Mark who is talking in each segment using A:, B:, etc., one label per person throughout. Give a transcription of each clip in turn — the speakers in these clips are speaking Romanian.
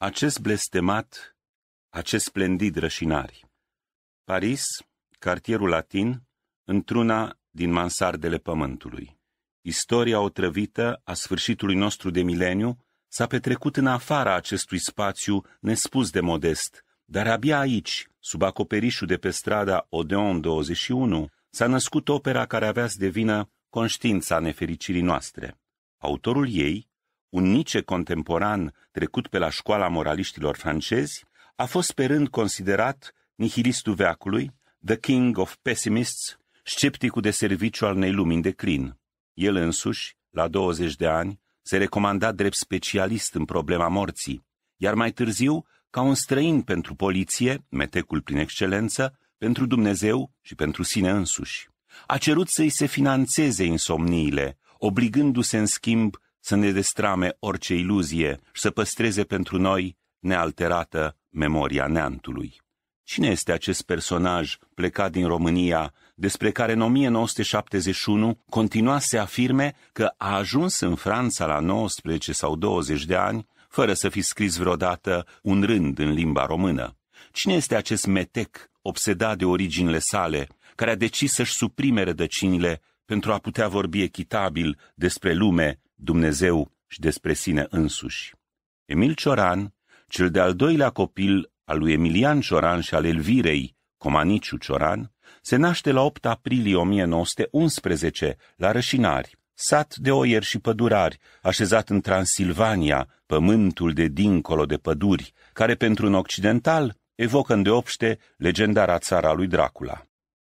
A: Acest blestemat, acest splendid rășinari. Paris, cartierul latin, într-una din mansardele pământului. Istoria otrăvită a sfârșitului nostru de mileniu s-a petrecut în afara acestui spațiu nespus de modest, dar abia aici, sub acoperișul de pe strada Odeon 21, s-a născut opera care avea să devină conștiința nefericirii noastre. Autorul ei, un Nice contemporan trecut pe la școala moraliștilor francezi, a fost pe rând considerat nihilistul veacului, the king of pessimists, scepticul de serviciu al unei lumi în declin. El însuși, la 20 de ani, se recomanda drept specialist în problema morții, iar mai târziu, ca un străin pentru poliție, metecul prin excelență, pentru Dumnezeu și pentru sine însuși. A cerut să-i se financeze insomniile, obligându-se în schimb să ne destrame orice iluzie și să păstreze pentru noi nealterată memoria neantului. Cine este acest personaj plecat din România, despre care în 1971 continua să afirme că a ajuns în Franța la 19 sau 20 de ani, fără să fi scris vreodată un rând în limba română? Cine este acest metec obsedat de originile sale, care a decis să-și suprime rădăcinile pentru a putea vorbi echitabil despre lume Dumnezeu și despre sine însuși. Emil Cioran, cel de-al doilea copil al lui Emilian Cioran și al Elvirei Comaniciu Cioran, se naște la 8 aprilie 1911 la Rășinari, sat de oier și pădurari, așezat în Transilvania, pământul de dincolo de păduri, care pentru un occidental evocă îndeopște legendara țara lui Dracula.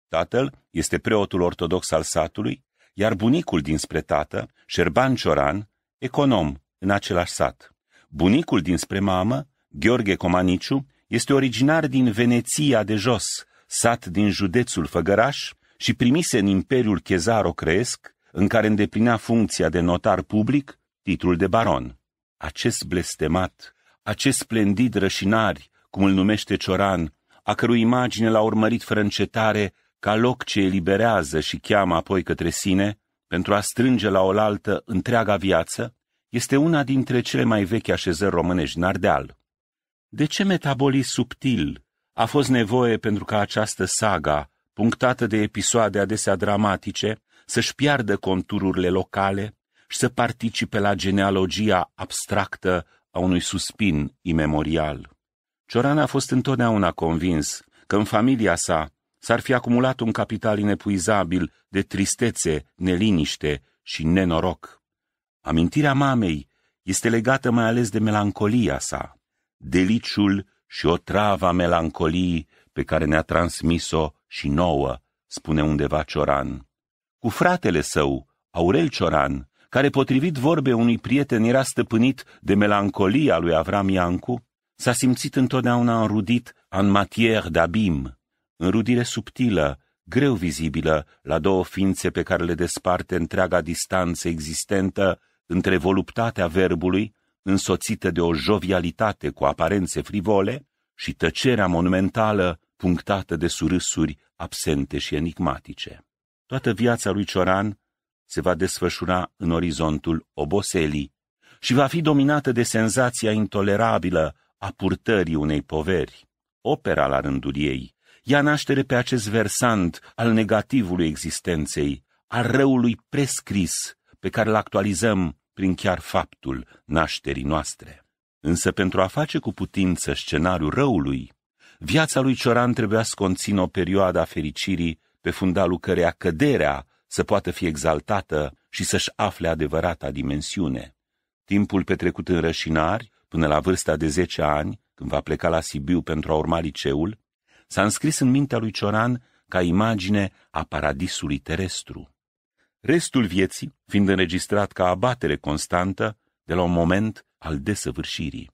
A: Tatăl este preotul ortodox al satului, iar bunicul dinspre tată, Șerban Cioran, econom în același sat. Bunicul dinspre mamă, Gheorghe Comaniciu, este originar din Veneția de jos, sat din județul Făgăraș și primise în Imperiul Chezaro-Cresc, în care îndeplinea funcția de notar public, titlul de baron. Acest blestemat, acest splendid rășinari, cum îl numește Cioran, a cărui imagine l-a urmărit fără încetare ca loc ce eliberează și cheamă apoi către sine, pentru a strânge la oaltă întreaga viață, este una dintre cele mai vechi așezări românești în Ardeal. De ce metabolism subtil a fost nevoie pentru ca această saga, punctată de episoade adesea dramatice, să-și piardă contururile locale și să participe la genealogia abstractă a unui suspin imemorial? Cioran a fost întotdeauna convins că în familia sa s-ar fi acumulat un capital inepuizabil de tristețe, neliniște și nenoroc. Amintirea mamei este legată mai ales de melancolia sa, deliciul și o travă melancoliei pe care ne-a transmis-o și nouă, spune undeva Cioran. Cu fratele său, Aurel Cioran, care potrivit vorbe unui prieten era stăpânit de melancolia lui Avram Iancu, s-a simțit întotdeauna înrudit în de d'abim, înrudire subtilă, greu vizibilă la două ființe pe care le desparte întreaga distanță existentă între voluptatea verbului, însoțită de o jovialitate cu aparențe frivole, și tăcerea monumentală punctată de surâsuri absente și enigmatice. Toată viața lui Cioran se va desfășura în orizontul oboselii și va fi dominată de senzația intolerabilă a purtării unei poveri. Opera la rândul ei ia naștere pe acest versant al negativului existenței, al răului prescris pe care îl actualizăm prin chiar faptul nașterii noastre. Însă pentru a face cu putință scenariul răului, viața lui Cioran trebuia să conțină o perioadă a fericirii pe fundalul căreia căderea să poată fi exaltată și să-și afle adevărata dimensiune. Timpul petrecut în rășinari, până la vârsta de 10 ani, când va pleca la Sibiu pentru a urma liceul, s-a înscris în mintea lui Cioran ca imagine a paradisului terestru. Restul vieții fiind înregistrat ca abatere constantă de la un moment al desăvârșirii.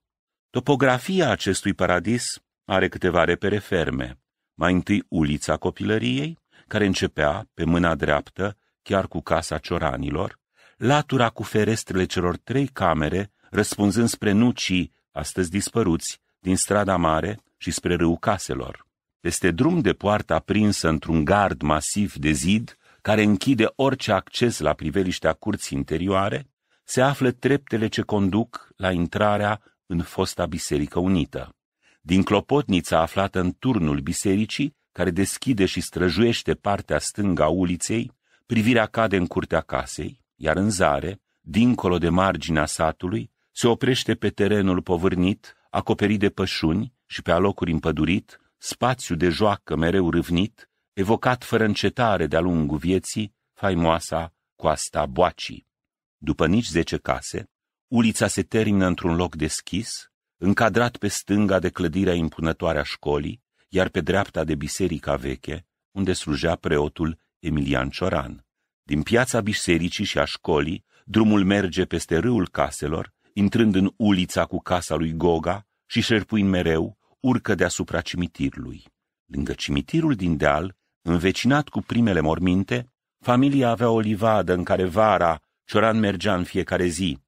A: Topografia acestui paradis are câteva repere ferme. Mai întâi ulița copilăriei, care începea pe mâna dreaptă, chiar cu casa cioranilor, latura cu ferestrele celor trei camere, răspunzând spre nucii, astăzi dispăruți, din strada mare și spre râul caselor peste drum de poartă aprinsă într-un gard masiv de zid, care închide orice acces la priveliștea curții interioare, se află treptele ce conduc la intrarea în fosta Biserică Unită. Din clopotnița aflată în turnul bisericii, care deschide și străjuiește partea stângă a uliței, privirea cade în curtea casei, iar în zare, dincolo de marginea satului, se oprește pe terenul povârnit, acoperit de pășuni și pe alocuri împădurit, spațiu de joacă mereu râvnit, evocat fără încetare de-a lungul vieții, faimoasa coasta Boacii. După nici zece case, ulița se termină într-un loc deschis, încadrat pe stânga de clădirea impunătoare a școlii, iar pe dreapta de biserica veche, unde slujea preotul Emilian Cioran. Din piața bisericii și a școlii, drumul merge peste râul caselor, intrând în ulița cu casa lui Goga și șerpuind mereu urcă deasupra cimitirului. Lângă cimitirul din deal, învecinat cu primele morminte, familia avea o livadă în care vara Cioran mergea în fiecare zi.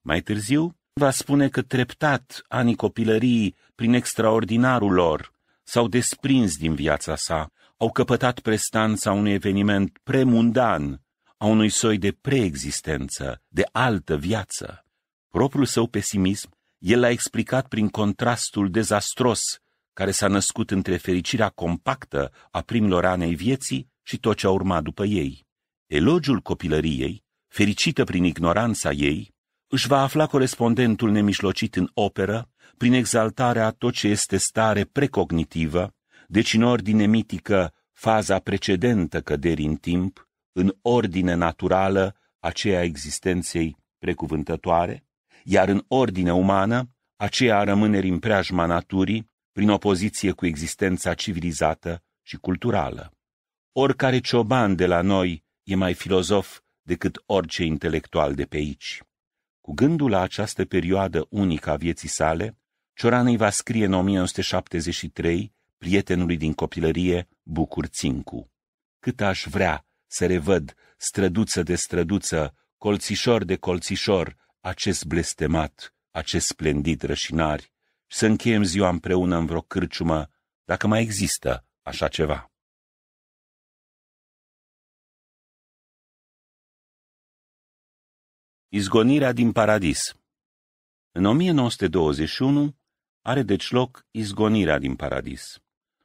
A: Mai târziu, va spune că treptat anii copilării, prin extraordinarul lor, s-au desprins din viața sa, au căpătat prestanța unui eveniment premundan, a unui soi de preexistență, de altă viață. Propriul său pesimism el l-a explicat prin contrastul dezastros care s-a născut între fericirea compactă a primilor anei vieții și tot ce a urmat după ei. Elogiul copilăriei, fericită prin ignoranța ei, își va afla corespondentul nemișlocit în operă prin exaltarea a tot ce este stare precognitivă, deci în ordine mitică faza precedentă căderii în timp, în ordine naturală aceea existenței precuvântătoare, iar în ordine umană, aceea rămâne în preajma naturii, prin opoziție cu existența civilizată și culturală. Oricare cioban de la noi e mai filozof decât orice intelectual de pe aici. Cu gândul la această perioadă unică a vieții sale, Cioran îi va scrie în 1973 prietenului din copilărie, Bucur Țincu. Cât aș vrea să revăd, străduță de străduță, colțișor de colțișor, acest blestemat, acest
B: splendid rășinari și să încheiem ziua împreună în vreo cârciumă, dacă mai există așa ceva. Izgonirea din paradis În
A: 1921 are deci loc izgonirea din paradis.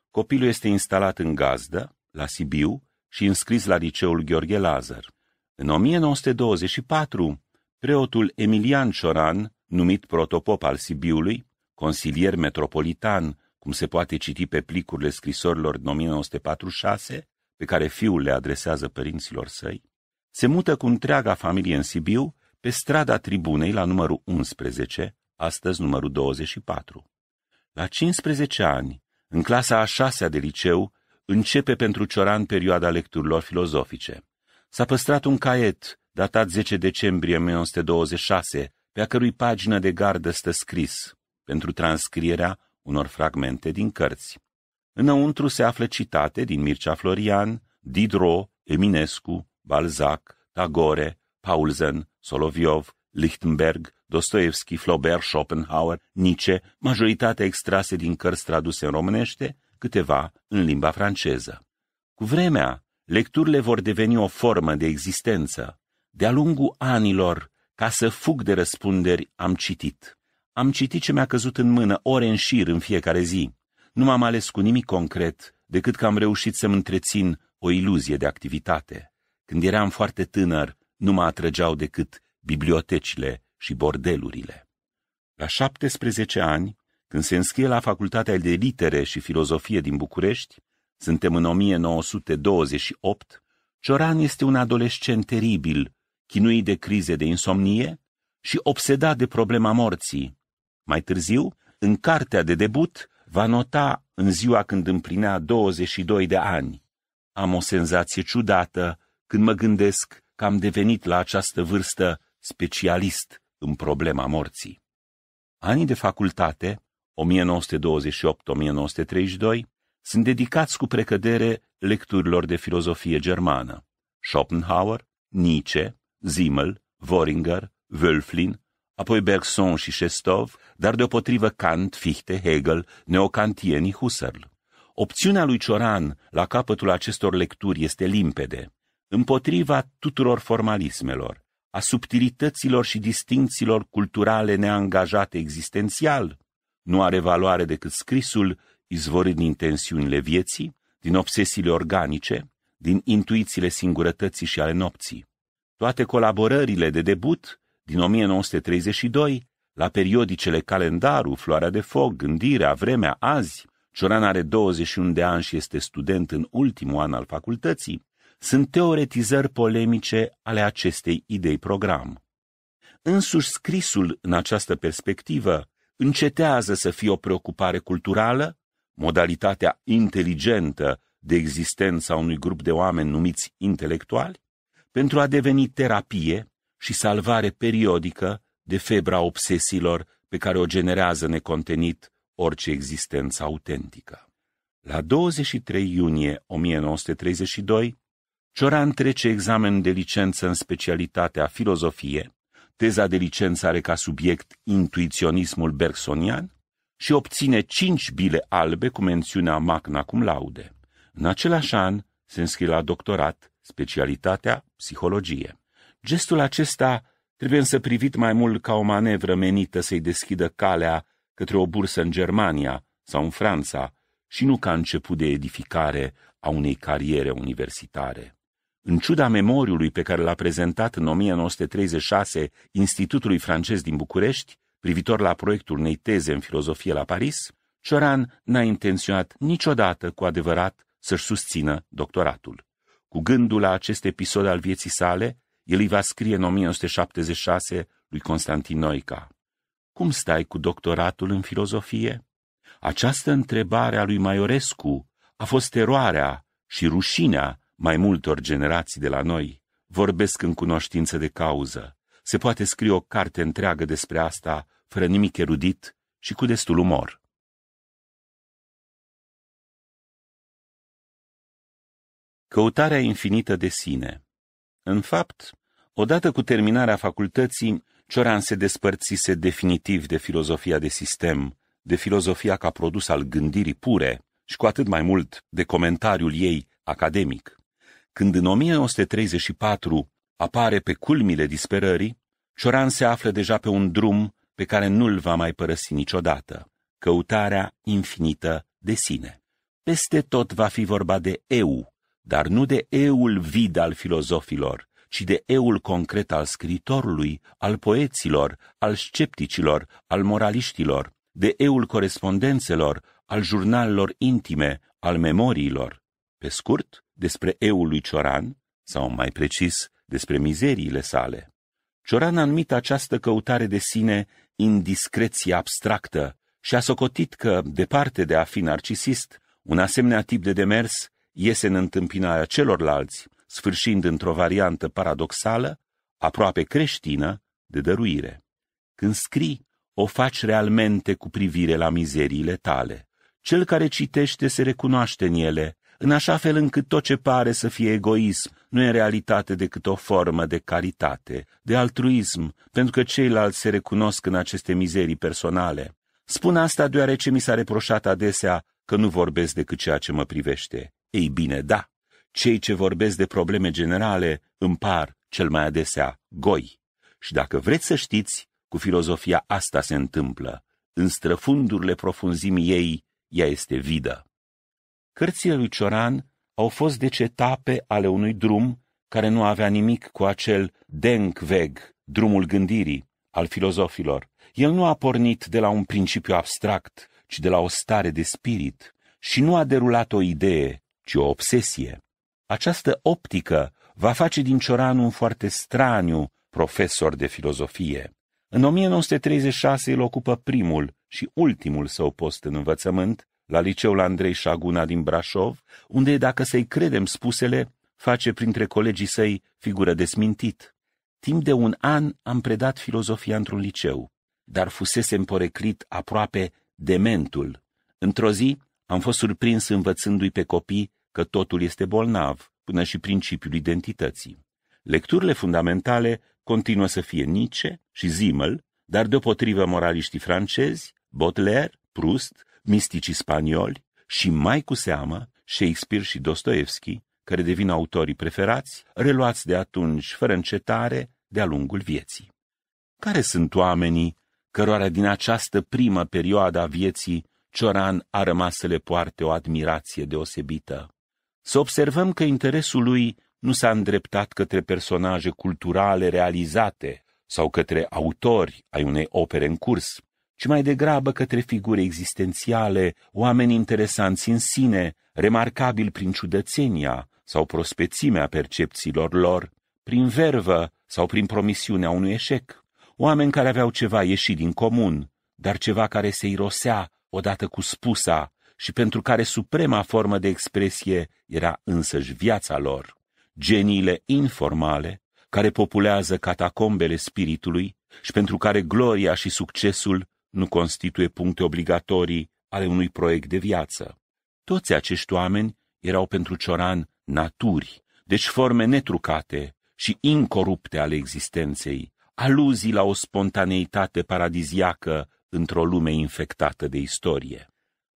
A: Copilul este instalat în gazdă, la Sibiu, și înscris la liceul Gheorghe Lazar. În 1924 Preotul Emilian Cioran, numit protopop al Sibiului, consilier metropolitan, cum se poate citi pe plicurile scrisorilor din 1946, pe care fiul le adresează părinților săi, se mută cu întreaga familie în Sibiu, pe strada tribunei la numărul 11, astăzi numărul 24. La 15 ani, în clasa a șasea de liceu, începe pentru Cioran perioada lecturilor filozofice. S-a păstrat un caiet datat 10 decembrie 1926, pe a cărui pagină de gardă stă scris, pentru transcrierea unor fragmente din cărți. Înăuntru se află citate din Mircea Florian, Diderot, Eminescu, Balzac, Tagore, Paulzen, Soloviov, Lichtenberg, Dostoevski, Flaubert, Schopenhauer, Nietzsche, majoritatea extrase din cărți traduse în românește, câteva în limba franceză. Cu vremea, lecturile vor deveni o formă de existență, de-a lungul anilor, ca să fug de răspunderi, am citit. Am citit ce mi-a căzut în mână, ore în șir, în fiecare zi. Nu m-am ales cu nimic concret, decât că am reușit să-mi întrețin o iluzie de activitate. Când eram foarte tânăr, nu mă atrăgeau decât bibliotecile și bordelurile. La 17 ani, când se înscrie la Facultatea de Litere și Filozofie din București, suntem în 1928, Cioran este un adolescent teribil chinuit de crize de insomnie și obsedat de problema morții. Mai târziu, în cartea de debut, va nota în ziua când împlinea 22 de ani. Am o senzație ciudată când mă gândesc că am devenit la această vârstă specialist în problema morții. Anii de facultate, 1928-1932, sunt dedicați cu precădere lecturilor de filozofie germană. Schopenhauer, Nietzsche, Zimmel, Voringer, Wölflin, apoi Bergson și Shestov, dar deopotrivă Kant, Fichte, Hegel, neocantienii Husserl. Opțiunea lui Cioran la capătul acestor lecturi este limpede, împotriva tuturor formalismelor, a subtilităților și distincțiilor culturale neangajate existențial, nu are valoare decât scrisul izvorit din tensiunile vieții, din obsesiile organice, din intuițiile singurătății și ale nopții. Toate colaborările de debut din 1932 la periodicele Calendaru, Floarea de Foc, Gândirea, Vremea, Azi, Cioran are 21 de ani și este student în ultimul an al facultății, sunt teoretizări polemice ale acestei idei program. Însuși scrisul în această perspectivă încetează să fie o preocupare culturală, modalitatea inteligentă de existența unui grup de oameni numiți intelectuali, pentru a deveni terapie și salvare periodică de febra obsesiilor pe care o generează necontenit orice existență autentică. La 23 iunie 1932, Cioran trece examen de licență în specialitatea filozofie, teza de licență are ca subiect intuiționismul bergsonian și obține cinci bile albe cu mențiunea magna cum laude. În același an se înscrie la doctorat specialitatea psihologie. Gestul acesta trebuie însă privit mai mult ca o manevră menită să-i deschidă calea către o bursă în Germania sau în Franța și nu ca început de edificare a unei cariere universitare. În ciuda memoriului pe care l-a prezentat în 1936 Institutului francez din București, privitor la proiectul unei teze în filozofie la Paris, Cioran n-a intenționat niciodată cu adevărat să-și susțină doctoratul. Cu gândul la acest episod al vieții sale, el îi va scrie în 1976 lui Constantin Noica. Cum stai cu doctoratul în filozofie? Această întrebare a lui Maiorescu a fost teroarea și rușinea mai multor generații de la noi. Vorbesc în cunoștință de cauză. Se poate scrie o carte întreagă despre asta, fără nimic
B: erudit și cu destul umor. Căutarea infinită de sine. În fapt,
A: odată cu terminarea facultății, Cioran se despărțise definitiv de filozofia de sistem, de filozofia ca produs al gândirii pure și cu atât mai mult de comentariul ei academic. Când în 1934 apare pe culmile disperării, Cioran se află deja pe un drum pe care nu-l va mai părăsi niciodată, căutarea infinită de sine. Peste tot va fi vorba de eu, dar nu de eul vid al filozofilor, ci de eul concret al scritorului, al poeților, al scepticilor, al moraliștilor, de eul corespondențelor, al jurnalelor intime, al memoriilor. Pe scurt, despre eul lui Cioran, sau mai precis, despre mizeriile sale. Cioran a numit această căutare de sine indiscreție abstractă și a socotit că, departe de a fi narcisist, un asemenea tip de demers iese în întâmpinarea celorlalți, sfârșind într-o variantă paradoxală, aproape creștină, de dăruire. Când scrii, o faci realmente cu privire la mizeriile tale. Cel care citește se recunoaște în ele, în așa fel încât tot ce pare să fie egoism nu e în realitate decât o formă de caritate, de altruism, pentru că ceilalți se recunosc în aceste mizerii personale. Spun asta deoarece mi s-a reproșat adesea că nu vorbesc decât ceea ce mă privește. Ei bine, da, cei ce vorbesc de probleme generale îmi par cel mai adesea goi. Și dacă vreți să știți, cu filozofia asta se întâmplă. În străfundurile profunzimii ei, ea este vidă. Cărțile lui Cioran au fost deci etape ale unui drum care nu avea nimic cu acel Denkweg, drumul gândirii, al filozofilor. El nu a pornit de la un principiu abstract, ci de la o stare de spirit și nu a derulat o idee, ci o obsesie. Această optică va face din Cioran un foarte straniu profesor de filozofie. În 1936 îl ocupă primul și ultimul său post în învățământ, la liceul Andrei Șaguna din Brașov, unde, dacă să-i credem spusele, face printre colegii săi figură de smintit. Timp de un an am predat filozofia într-un liceu, dar fusese împoreclit aproape dementul. Într-o zi am fost surprins învățându-i pe copii că totul este bolnav, până și principiul identității. Lecturile fundamentale continuă să fie Nietzsche și Zimmel, dar deopotrivă moraliștii francezi, Baudelaire, Proust, misticii spanioli și mai cu seamă Shakespeare și Dostoevski, care devin autorii preferați, reluați de atunci fără încetare de-a lungul vieții. Care sunt oamenii cărora din această primă perioadă a vieții Cioran a rămas să le poarte o admirație deosebită. Să observăm că interesul lui nu s-a îndreptat către personaje culturale realizate sau către autori ai unei opere în curs, ci mai degrabă către figuri existențiale, oameni interesanți în sine, remarcabili prin ciudățenia sau prospețimea percepțiilor lor, prin vervă sau prin promisiunea unui eșec, oameni care aveau ceva ieșit din comun, dar ceva care se irosea odată cu spusa și pentru care suprema formă de expresie era însăși viața lor, geniile informale care populează catacombele spiritului și pentru care gloria și succesul nu constituie puncte obligatorii ale unui proiect de viață. Toți acești oameni erau pentru Cioran naturi, deci forme netrucate și incorupte ale existenței, aluzii la o spontaneitate paradiziacă într-o lume infectată de istorie.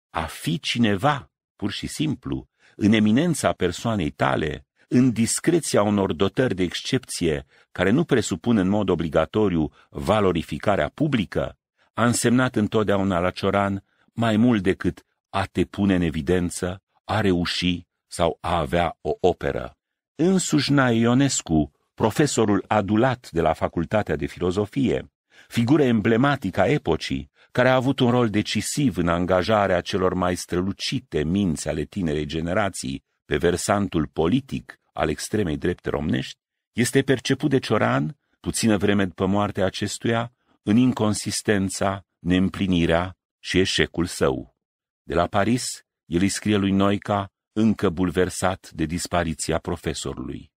A: A fi cineva, pur și simplu, în eminența persoanei tale, în discreția unor dotări de excepție care nu presupun în mod obligatoriu valorificarea publică, a însemnat întotdeauna la Cioran mai mult decât a te pune în evidență, a reuși sau a avea o operă. Însuși Ionescu, profesorul adulat de la Facultatea de Filozofie, figură emblematică a epocii, care a avut un rol decisiv în angajarea celor mai strălucite minți ale tinerei generații pe versantul politic al extremei drepte romnești, este perceput de Cioran, puțină vreme după moartea acestuia, în inconsistența, neîmplinirea și eșecul său. De la Paris, el îi scrie lui Noica, încă bulversat de dispariția profesorului.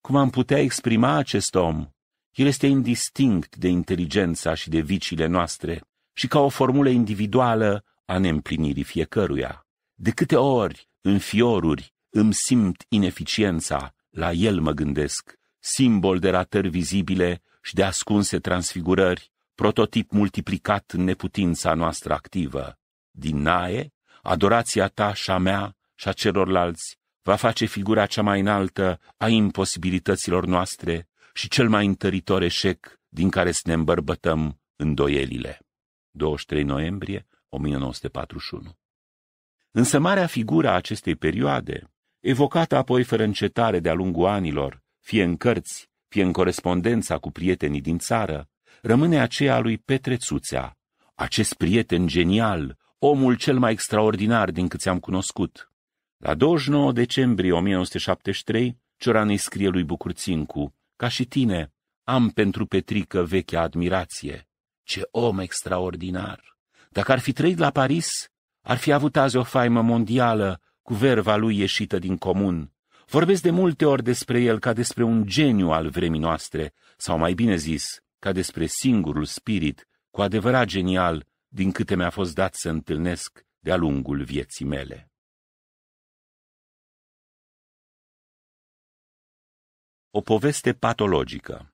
A: Cum am putea exprima acest om, el este indistinct de inteligența și de viciile noastre și ca o formulă individuală a neîmplinirii fiecăruia. De câte ori, în fioruri, îmi simt ineficiența, la el mă gândesc, simbol de ratări vizibile și de ascunse transfigurări, prototip multiplicat în neputința noastră activă. Din nae, adorația ta și a mea și a celorlalți va face figura cea mai înaltă a imposibilităților noastre și cel mai întăritor eșec din care să ne îmbărbătăm îndoielile. 23 noiembrie 1941 Însă marea figură a acestei perioade, evocată apoi fără încetare de-a lungul anilor, fie în cărți, fie în corespondența cu prietenii din țară, rămâne aceea lui Petre Țuțea, acest prieten genial, omul cel mai extraordinar din câți am cunoscut. La 29 decembrie 1973, Cioran îi scrie lui Bucurțincu, ca și tine, am pentru Petrică vechea admirație. Ce om extraordinar! Dacă ar fi trăit la Paris, ar fi avut azi o faimă mondială cu verva lui ieșită din comun. Vorbesc de multe ori despre el ca despre un geniu al vremii noastre, sau mai bine zis, ca despre singurul spirit, cu adevărat genial,
B: din câte mi-a fost dat să întâlnesc de-a lungul vieții mele. o poveste patologică.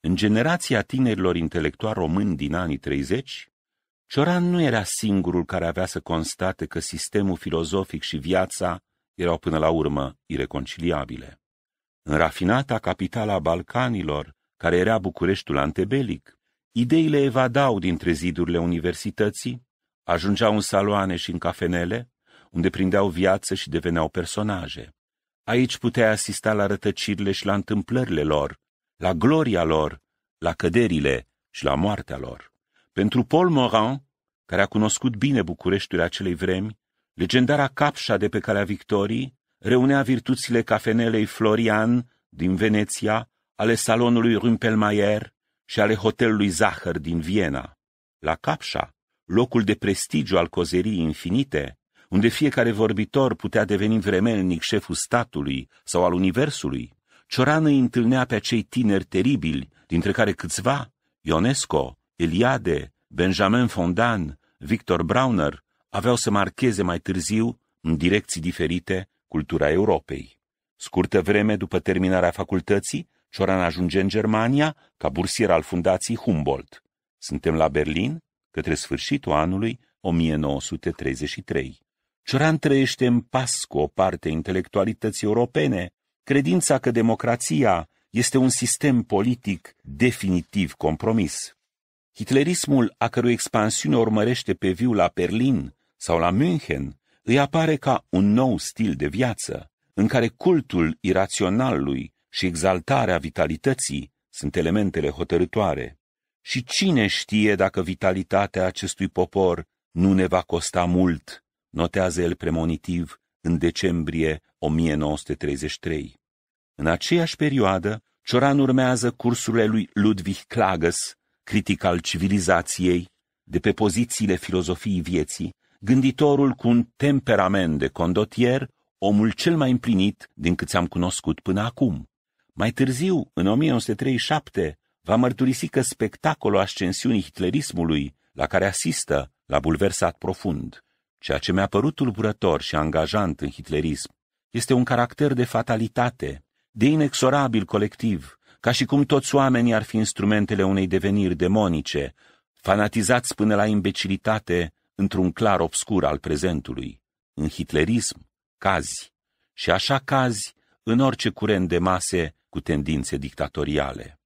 B: În generația tinerilor intelectuali români din anii 30,
A: Cioran nu era singurul care avea să constate că sistemul filozofic și viața erau până la urmă ireconciliabile. În rafinata capitala Balcanilor, care era Bucureștiul antebelic, ideile evadau dintre zidurile universității, ajungeau în saloane și în cafenele, unde prindeau viață și deveneau personaje. Aici puteai asista la rătăcirile și la întâmplările lor, la gloria lor, la căderile și la moartea lor. Pentru Paul Morand, care a cunoscut bine Bucureștiul acelei vremi, legendara capșa de pe calea victorii reunea virtuțile cafenelei Florian din Veneția, ale salonului Rumpelmayer și ale hotelului Zahăr din Viena. La capșa, locul de prestigiu al cozeriei infinite, unde fiecare vorbitor putea deveni vremelnic șeful statului sau al universului, Cioran îi întâlnea pe acei tineri teribili, dintre care câțiva, Ionesco, Eliade, Benjamin Fondan, Victor Browner, aveau să marcheze mai târziu, în direcții diferite, cultura Europei. Scurtă vreme după terminarea facultății, Cioran ajunge în Germania ca bursier al fundației Humboldt. Suntem la Berlin, către sfârșitul anului 1933. Cioran trăiește în pas cu o parte intelectualității europene, credința că democrația este un sistem politic definitiv compromis. Hitlerismul, a cărui expansiune urmărește pe viu la Berlin sau la München, îi apare ca un nou stil de viață, în care cultul iraționalului și exaltarea vitalității sunt elementele hotărătoare. Și cine știe dacă vitalitatea acestui popor nu ne va costa mult notează el premonitiv în decembrie 1933. În aceeași perioadă, Cioran urmează cursurile lui Ludwig Klages, critic al civilizației, de pe pozițiile filozofiei vieții, gânditorul cu un temperament de condotier, omul cel mai împlinit din câți am cunoscut până acum. Mai târziu, în 1937, va mărturisi că spectacolul ascensiunii hitlerismului, la care asistă, l-a bulversat profund. Ceea ce mi-a părut tulburător și angajant în hitlerism este un caracter de fatalitate, de inexorabil colectiv, ca și cum toți oamenii ar fi instrumentele unei deveniri demonice, fanatizați până la imbecilitate într-un clar obscur al prezentului. În hitlerism, cazi, și așa cazi în orice curent de mase cu tendințe dictatoriale.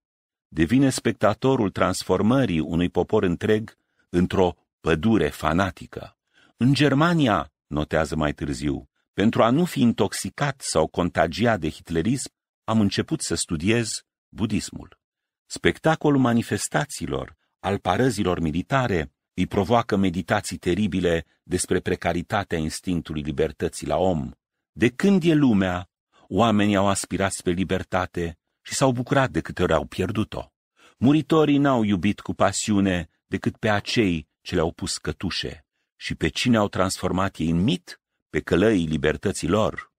A: Devine spectatorul transformării unui popor întreg într-o pădure fanatică. În Germania, notează mai târziu, pentru a nu fi intoxicat sau contagiat de hitlerism, am început să studiez budismul. Spectacolul manifestațiilor, al parăzilor militare, îi provoacă meditații teribile despre precaritatea instinctului libertății la om. De când e lumea, oamenii au aspirat spre libertate și s-au bucurat de câte ori au pierdut-o. Muritorii n-au iubit cu pasiune decât pe acei ce le-au pus cătușe și pe cine au transformat ei în mit pe călăii libertății lor.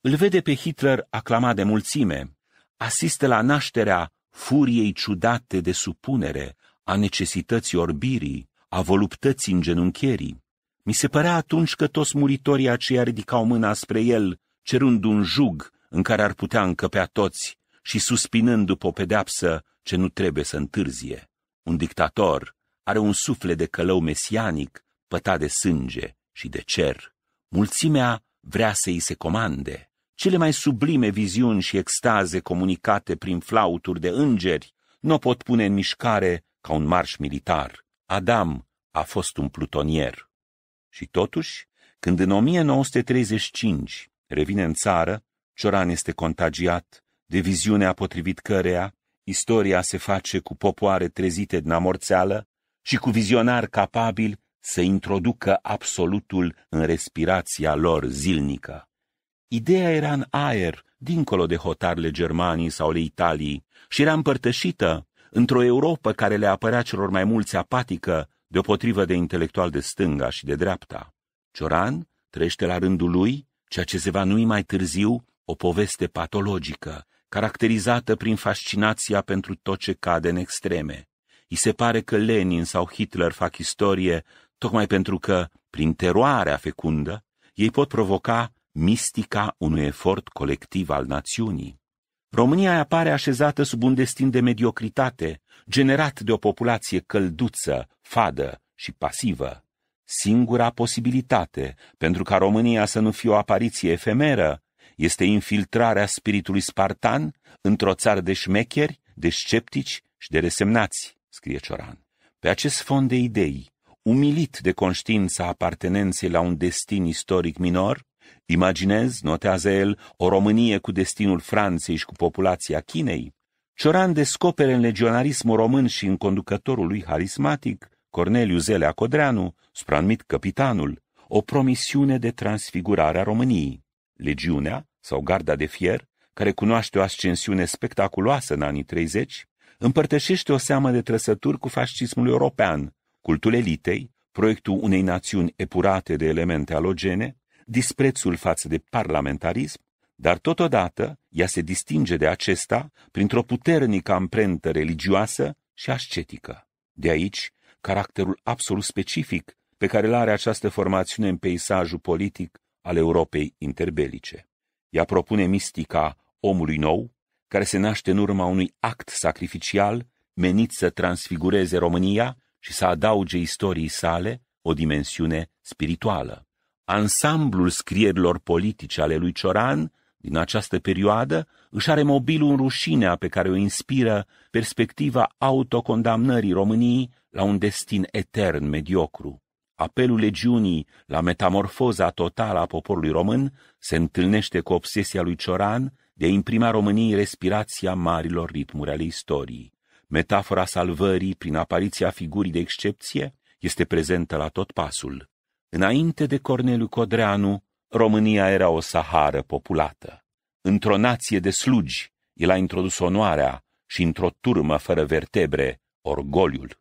A: Îl vede pe Hitler aclamat de mulțime, asiste la nașterea furiei ciudate de supunere, a necesității orbirii, a voluptății îngenunchierii. Mi se părea atunci că toți muritorii aceia ridicau mâna spre el, cerând un jug în care ar putea încăpea toți și suspinând după o pedeapsă ce nu trebuie să întârzie. Un dictator are un suflet de călău mesianic păta de sânge și de cer. Mulțimea vrea să îi se comande. Cele mai sublime viziuni și extaze comunicate prin flauturi de îngeri nu pot pune în mișcare ca un marș militar. Adam a fost un plutonier. Și totuși, când în 1935 revine în țară, Cioran este contagiat de viziunea potrivit căreia istoria se face cu popoare trezite din amorțeală și cu vizionari capabili să introducă absolutul în respirația lor zilnică. Ideea era în aer, dincolo de hotarele Germanii sau ale Italiei, și era împărtășită într-o Europa care le apărea celor mai mulți apatică, deopotrivă de intelectual de stânga și de dreapta. Cioran trește la rândul lui, ceea ce se va numi mai târziu, o poveste patologică, caracterizată prin fascinația pentru tot ce cade în extreme. I se pare că Lenin sau Hitler fac istorie tocmai pentru că, prin teroarea fecundă, ei pot provoca mistica unui efort colectiv al națiunii. România apare așezată sub un destin de mediocritate, generat de o populație călduță, fadă și pasivă. Singura posibilitate pentru ca România să nu fie o apariție efemeră este infiltrarea spiritului spartan într-o țară de șmecheri, de sceptici și de resemnați, scrie Cioran. Pe acest fond de idei, umilit de conștiința apartenenței la un destin istoric minor, imaginez, notează el, o Românie cu destinul Franței și cu populația Chinei, Cioran descopere în legionarismul român și în conducătorul lui harismatic, Corneliu Zelea Codreanu, supranumit Capitanul, o promisiune de transfigurare a României. Legiunea, sau Garda de Fier, care cunoaște o ascensiune spectaculoasă în anii 30, împărtășește o seamă de trăsături cu fascismul european, cultul elitei, proiectul unei națiuni epurate de elemente alogene, disprețul față de parlamentarism, dar totodată ea se distinge de acesta printr-o puternică amprentă religioasă și ascetică. De aici, caracterul absolut specific pe care îl are această formațiune în peisajul politic al Europei interbelice. Ea propune mistica omului nou, care se naște în urma unui act sacrificial menit să transfigureze România și să adauge istoriei sale o dimensiune spirituală. Ansamblul scrierilor politice ale lui Cioran din această perioadă își are mobilul în rușinea pe care o inspiră perspectiva autocondamnării României la un destin etern mediocru. Apelul legiunii la metamorfoza totală a poporului român se întâlnește cu obsesia lui Cioran de a imprima României respirația marilor ritmuri ale istoriei. Metafora salvării prin apariția figurii de excepție este prezentă la tot pasul. Înainte de Corneliu Codreanu, România era o sahară populată. Într-o nație de slugi, el a introdus onoarea și într-o turmă fără vertebre, orgoliul.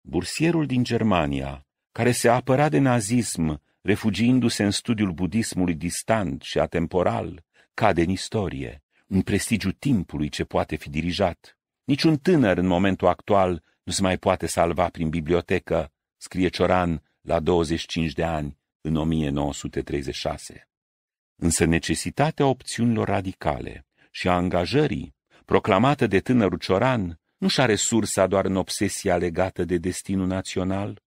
A: Bursierul din Germania, care se apăra de nazism, refugiindu-se în studiul budismului distant și atemporal, cade în istorie, în prestigiu timpului ce poate fi dirijat. Niciun tânăr în momentul actual nu se mai poate salva prin bibliotecă, scrie Cioran la 25 de ani, în 1936. Însă necesitatea opțiunilor radicale și a angajării, proclamată de tânărul Cioran, nu și-a resursa doar în obsesia legată de destinul național?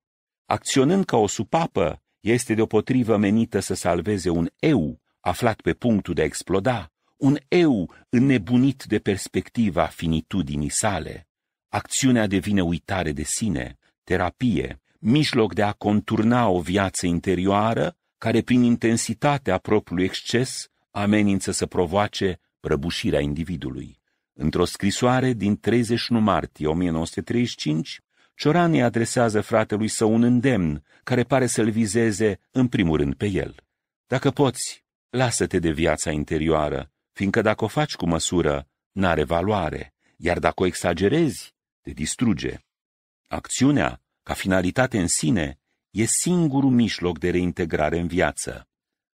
A: Acționând ca o supapă, este deopotrivă menită să salveze un eu aflat pe punctul de a exploda, un eu înnebunit de perspectiva finitudinii sale. Acțiunea devine uitare de sine, terapie, mijloc de a conturna o viață interioară care, prin intensitatea propriului exces, amenință să provoace prăbușirea individului. Într-o scrisoare din 31 martie 1935, Cioran îi adresează fratelui său un îndemn care pare să-l vizeze în primul rând pe el. Dacă poți, lasă-te de viața interioară fiindcă dacă o faci cu măsură, n-are valoare, iar dacă o exagerezi, te distruge. Acțiunea, ca finalitate în sine, e singurul mijloc de reintegrare în viață.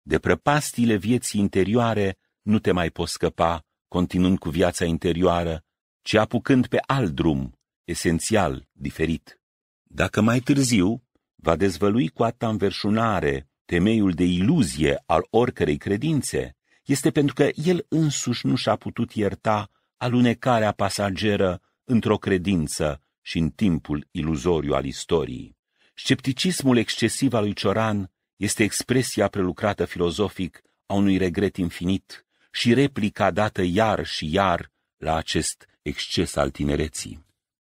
A: De prăpastile vieții interioare nu te mai poți scăpa, continuând cu viața interioară, ci apucând pe alt drum, esențial, diferit. Dacă mai târziu va dezvălui cu atâta înverșunare temeiul de iluzie al oricărei credințe, este pentru că el însuși nu și-a putut ierta alunecarea pasageră într-o credință și în timpul iluzoriu al istoriei. Scepticismul excesiv al lui Cioran este expresia prelucrată filozofic a unui regret infinit și replica dată iar și iar la acest exces al tinereții.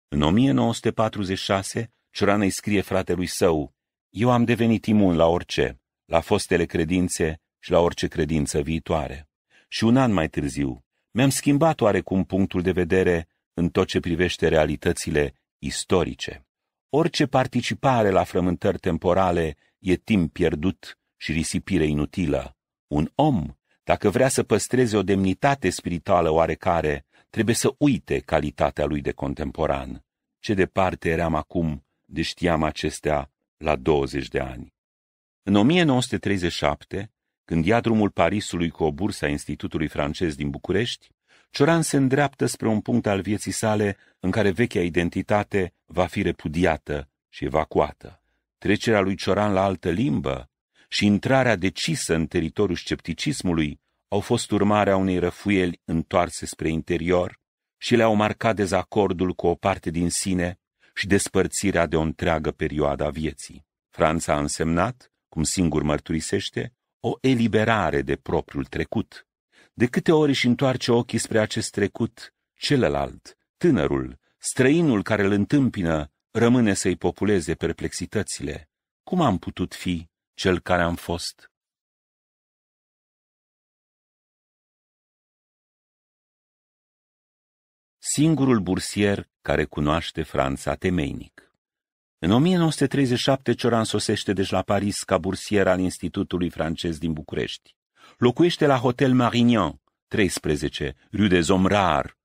A: În 1946, Cioran îi scrie fratelui său, Eu am devenit imun la orice, la fostele credințe și la orice credință viitoare. Și un an mai târziu, mi-am schimbat oarecum punctul de vedere în tot ce privește realitățile istorice. Orice participare la frământări temporale e timp pierdut și risipire inutilă. Un om, dacă vrea să păstreze o demnitate spirituală oarecare, trebuie să uite calitatea lui de contemporan. Ce departe eram acum de știam acestea la 20 de ani. În 1937, când ia drumul Parisului cu o bursă a Institutului francez din București, Cioran se îndreaptă spre un punct al vieții sale în care vechea identitate va fi repudiată și evacuată. Trecerea lui Cioran la altă limbă și intrarea decisă în teritoriul scepticismului au fost urmarea unei răfuieli întoarse spre interior și le-au marcat dezacordul cu o parte din sine și despărțirea de o întreagă perioadă a vieții. Franța a însemnat, cum singur mărturisește, o eliberare de propriul trecut. De câte ori își întoarce ochii spre acest trecut, celălalt, tânărul, străinul care îl întâmpină, rămâne să-i populeze perplexitățile.
B: Cum am putut fi cel care am fost? Singurul bursier care cunoaște Franța temeinic în 1937,
A: Cioran sosește deci la Paris ca bursier al Institutului francez din București. Locuiește la Hotel Marignan, 13, Rue des Omrar.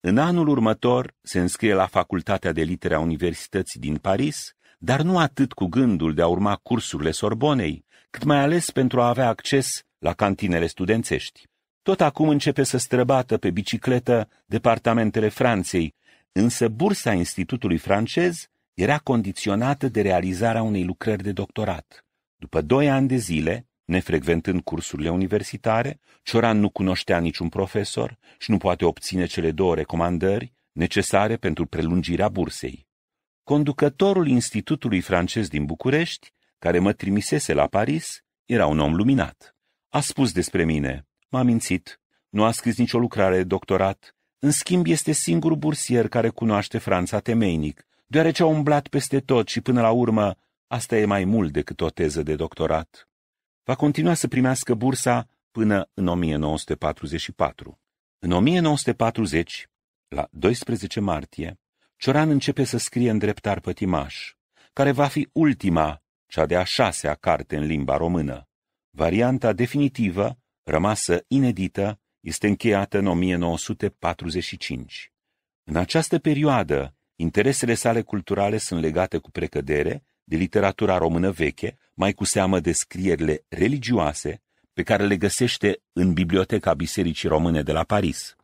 A: În anul următor se înscrie la Facultatea de Litere a Universității din Paris, dar nu atât cu gândul de a urma cursurile Sorbonei, cât mai ales pentru a avea acces la cantinele studențești. Tot acum începe să străbată pe bicicletă departamentele Franței, însă bursa Institutului francez era condiționată de realizarea unei lucrări de doctorat. După doi ani de zile, nefrecventând cursurile universitare, Cioran nu cunoștea niciun profesor și nu poate obține cele două recomandări necesare pentru prelungirea bursei. Conducătorul Institutului francez din București, care mă trimisese la Paris, era un om luminat. A spus despre mine, m-a mințit, nu a scris nicio lucrare de doctorat, în schimb este singurul bursier care cunoaște Franța temeinic deoarece a umblat peste tot și până la urmă asta e mai mult decât o teză de doctorat. Va continua să primească bursa până în 1944. În 1940, la 12 martie, Cioran începe să scrie în dreptar pătimaș, care va fi ultima, cea de-a șasea carte în limba română. Varianta definitivă, rămasă inedită, este încheiată în 1945. În această perioadă Interesele sale culturale sunt legate cu precădere de literatura română veche, mai cu seamă de scrierile religioase pe care le găsește în Biblioteca Bisericii Române de la Paris.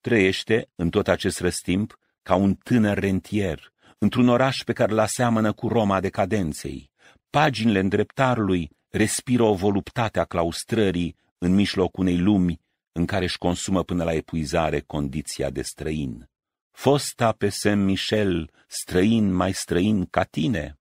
A: Trăiește, în tot acest răstimp, ca un tânăr rentier, într-un oraș pe care l seamănă cu Roma decadenței. Paginile îndreptarului respiră o voluptate a claustrării în mijlocul unei lumi în care își consumă până la epuizare condiția de străin fosta pe Saint Michel, străin mai străin ca tine.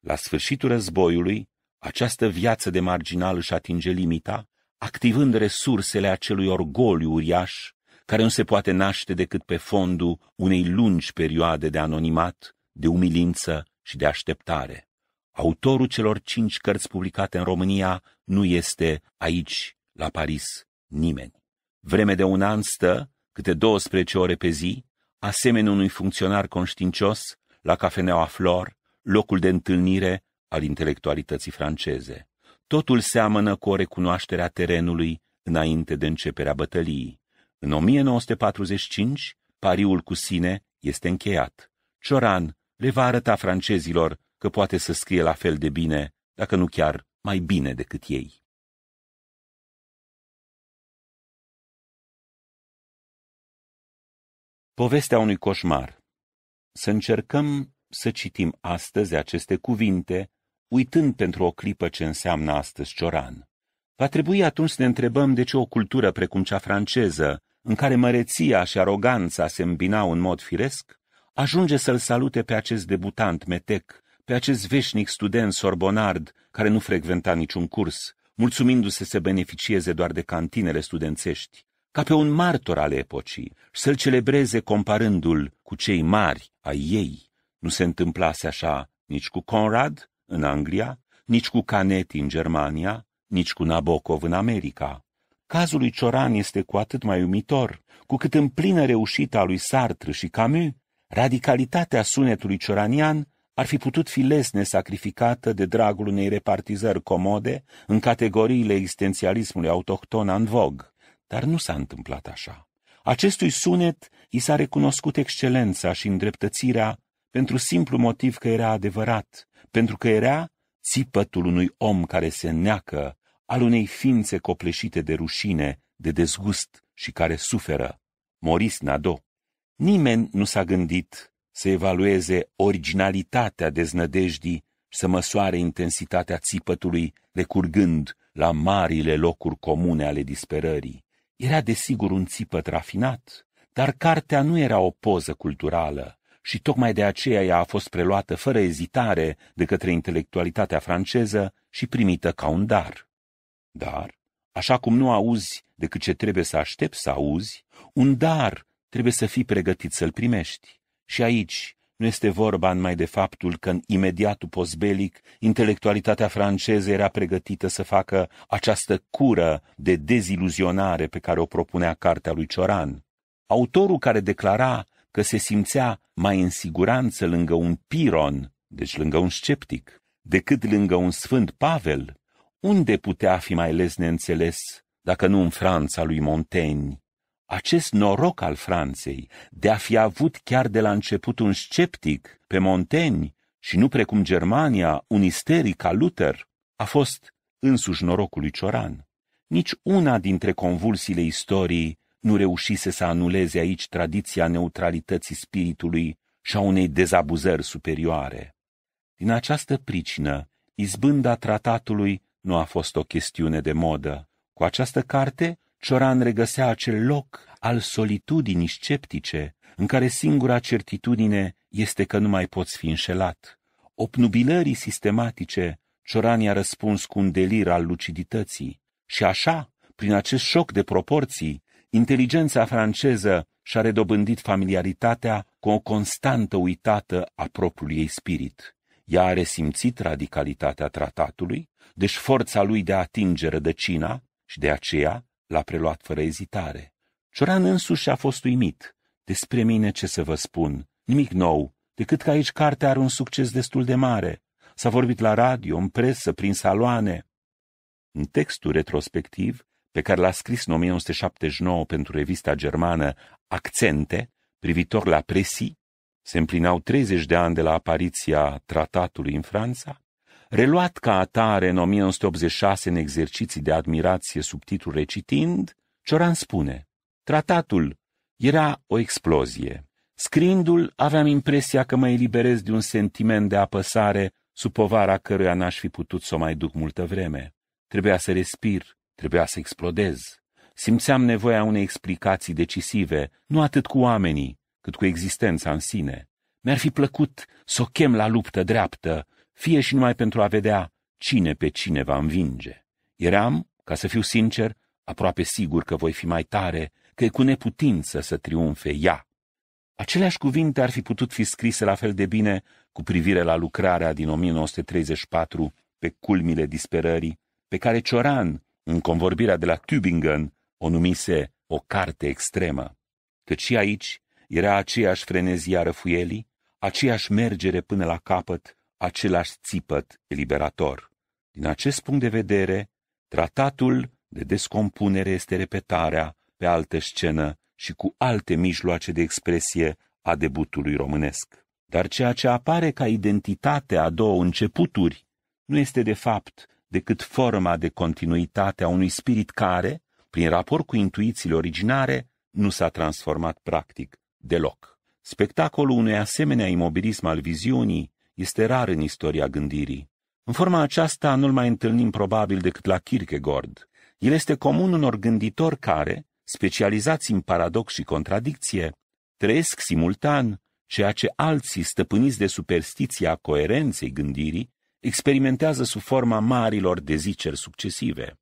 A: La sfârșitul războiului, această viață de marginal își atinge limita, activând resursele acelui orgoliu uriaș, care nu se poate naște decât pe fondul unei lungi perioade de anonimat, de umilință și de așteptare. Autorul celor cinci cărți publicate în România nu este aici, la Paris, nimeni. Vreme de un an stă, câte 12 ore pe zi, asemenea unui funcționar conștiincios, la cafeneaua Flor, locul de întâlnire al intelectualității franceze. Totul seamănă cu o recunoaștere a terenului înainte de începerea bătăliei. În 1945, pariul cu sine este încheiat. Cioran le va arăta francezilor că poate să scrie la fel
B: de bine, dacă nu chiar mai bine decât ei. Povestea unui coșmar Să încercăm să citim astăzi aceste cuvinte,
A: uitând pentru o clipă ce înseamnă astăzi cioran. Va trebui atunci să ne întrebăm de ce o cultură precum cea franceză, în care măreția și aroganța se îmbinau în mod firesc, ajunge să-l salute pe acest debutant metec, pe acest veșnic student sorbonard care nu frecventa niciun curs, mulțumindu-se să beneficieze doar de cantinele studențești, ca pe un martor al epocii, să-l celebreze comparându-l cu cei mari ai ei. Nu se întâmplase așa nici cu Conrad în Anglia, nici cu Canetti în Germania, nici cu Nabokov în America. Cazul lui Cioran este cu atât mai uimitor, cu cât în plină reușită a lui Sartre și Camus, radicalitatea sunetului cioranian ar fi putut fi lesne sacrificată de dragul unei repartizări comode în categoriile existențialismului autohton în vogue. Dar nu s-a întâmplat așa. Acestui sunet i s-a recunoscut excelența și îndreptățirea pentru simplu motiv că era adevărat, pentru că era țipătul unui om care se neacă, al unei ființe copleșite de rușine, de dezgust și care suferă. Moris Nado. Nimeni nu s-a gândit să evalueze originalitatea deznădejdii, să măsoare intensitatea țipătului, recurgând la marile locuri comune ale disperării, era desigur un țipăt rafinat, dar cartea nu era o poză culturală și tocmai de aceea ea a fost preluată fără ezitare de către intelectualitatea franceză și primită ca un dar. Dar, așa cum nu auzi decât ce trebuie să aștepți să auzi, un dar trebuie să fii pregătit să-l primești. Și aici, nu este vorba numai de faptul că în imediatul postbelic intelectualitatea franceză era pregătită să facă această cură de deziluzionare pe care o propunea cartea lui Cioran. Autorul care declara că se simțea mai în siguranță lângă un piron, deci lângă un sceptic, decât lângă un sfânt Pavel, unde putea fi mai les neînțeles, dacă nu în Franța lui Montaigne, acest noroc al Franței de a fi avut chiar de la început un sceptic pe Montaigne și nu precum Germania, un isteric ca Luther, a fost însuși norocul lui Cioran. Nici una dintre convulsiile istoriei nu reușise să anuleze aici tradiția neutralității spiritului și a unei dezabuzări superioare. Din această pricină, izbânda tratatului nu a fost o chestiune de modă. Cu această carte Cioran regăsea acel loc al solitudinii sceptice, în care singura certitudine este că nu mai poți fi înșelat. Opnubilării sistematice, Cioran i-a răspuns cu un delir al lucidității. Și așa, prin acest șoc de proporții, inteligența franceză și-a redobândit familiaritatea cu o constantă uitată a propriului ei spirit. Ea a resimțit radicalitatea tratatului, deci forța lui de a atinge rădăcina și de aceea L-a preluat fără ezitare. Cioran însuși a fost uimit. Despre mine ce să vă spun? Nimic nou, decât că aici cartea are un succes destul de mare. S-a vorbit la radio, în presă, prin saloane. În textul retrospectiv, pe care l-a scris în 1979 pentru revista germană Accente, privitor la presii, se împlinau 30 de ani de la apariția tratatului în Franța Reluat ca atare în 1986 în exerciții de admirație sub titlu recitind, Cioran spune, Tratatul era o explozie. Scriindu-l, aveam impresia că mă eliberez de un sentiment de apăsare sub povara căruia n-aș fi putut să o mai duc multă vreme. Trebuia să respir, trebuia să explodez. Simțeam nevoia unei explicații decisive, nu atât cu oamenii, cât cu existența în sine. Mi-ar fi plăcut să o chem la luptă dreaptă, fie și numai pentru a vedea cine pe cine va învinge. Eram, ca să fiu sincer, aproape sigur că voi fi mai tare, că e cu neputință să triumfe ea. Aceleași cuvinte ar fi putut fi scrise la fel de bine cu privire la lucrarea din 1934 pe culmile disperării, pe care Cioran, în convorbirea de la Tübingen, o numise o carte extremă. Căci și aici era aceeași frenezia răfuielii, aceeași mergere până la capăt, același țipăt eliberator. Din acest punct de vedere, tratatul de descompunere este repetarea pe altă scenă și cu alte mijloace de expresie a debutului românesc. Dar ceea ce apare ca identitate a două începuturi nu este de fapt decât forma de continuitate a unui spirit care, prin raport cu intuițiile originare, nu s-a transformat practic deloc. Spectacolul unui asemenea imobilism al viziunii este rar în istoria gândirii. În forma aceasta nu-l mai întâlnim probabil decât la Kierkegaard. El este comun unor gânditori care, specializați în paradox și contradicție, trăiesc simultan ceea ce alții, stăpâniți de superstiția coerenței gândirii, experimentează sub forma marilor deziceri succesive.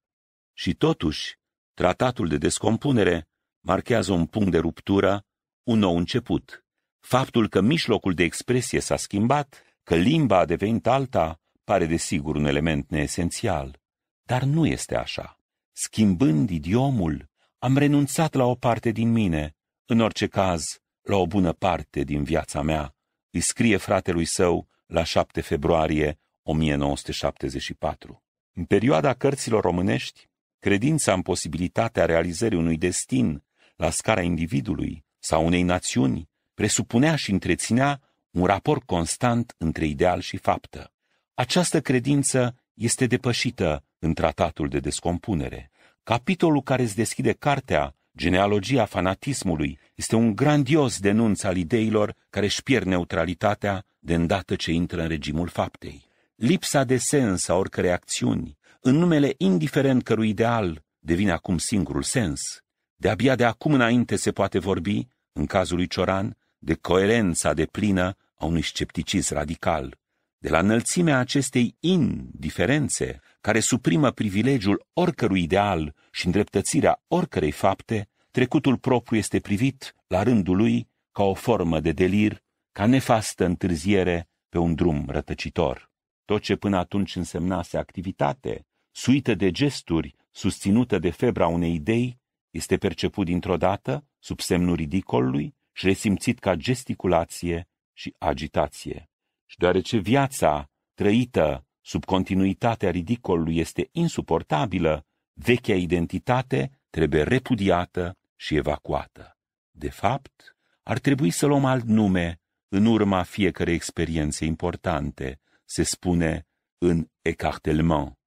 A: Și totuși, tratatul de descompunere marchează un punct de ruptură, un nou început. Faptul că mijlocul de expresie s-a schimbat că limba a devenit alta pare desigur un element neesențial, dar nu este așa. Schimbând idiomul, am renunțat la o parte din mine, în orice caz, la o bună parte din viața mea, îi scrie fratelui său la 7 februarie 1974. În perioada cărților românești, credința în posibilitatea realizării unui destin la scara individului sau unei națiuni presupunea și întreținea un raport constant între ideal și faptă. Această credință este depășită în tratatul de descompunere. Capitolul care îți deschide cartea, genealogia fanatismului, este un grandios denunț al ideilor care își pierd neutralitatea de îndată ce intră în regimul faptei. Lipsa de sens a oricărei acțiuni, în numele indiferent cărui ideal, devine acum singurul sens. De-abia de acum înainte se poate vorbi, în cazul lui Cioran, de coerența de plină a unui scepticism radical, de la înălțimea acestei indiferențe care suprimă privilegiul oricărui ideal și îndreptățirea oricărei fapte, trecutul propriu este privit, la rândul lui, ca o formă de delir, ca nefastă întârziere pe un drum rătăcitor. Tot ce până atunci însemnase activitate, suită de gesturi, susținută de febra unei idei, este perceput dintr-o dată, sub semnul ridicolului, și simțit ca gesticulație și agitație. Și deoarece viața trăită sub continuitatea ridicolului este insuportabilă, vechea identitate trebuie repudiată și evacuată. De fapt, ar trebui să luăm alt nume în urma fiecărei experiențe importante, se spune în ecartelment.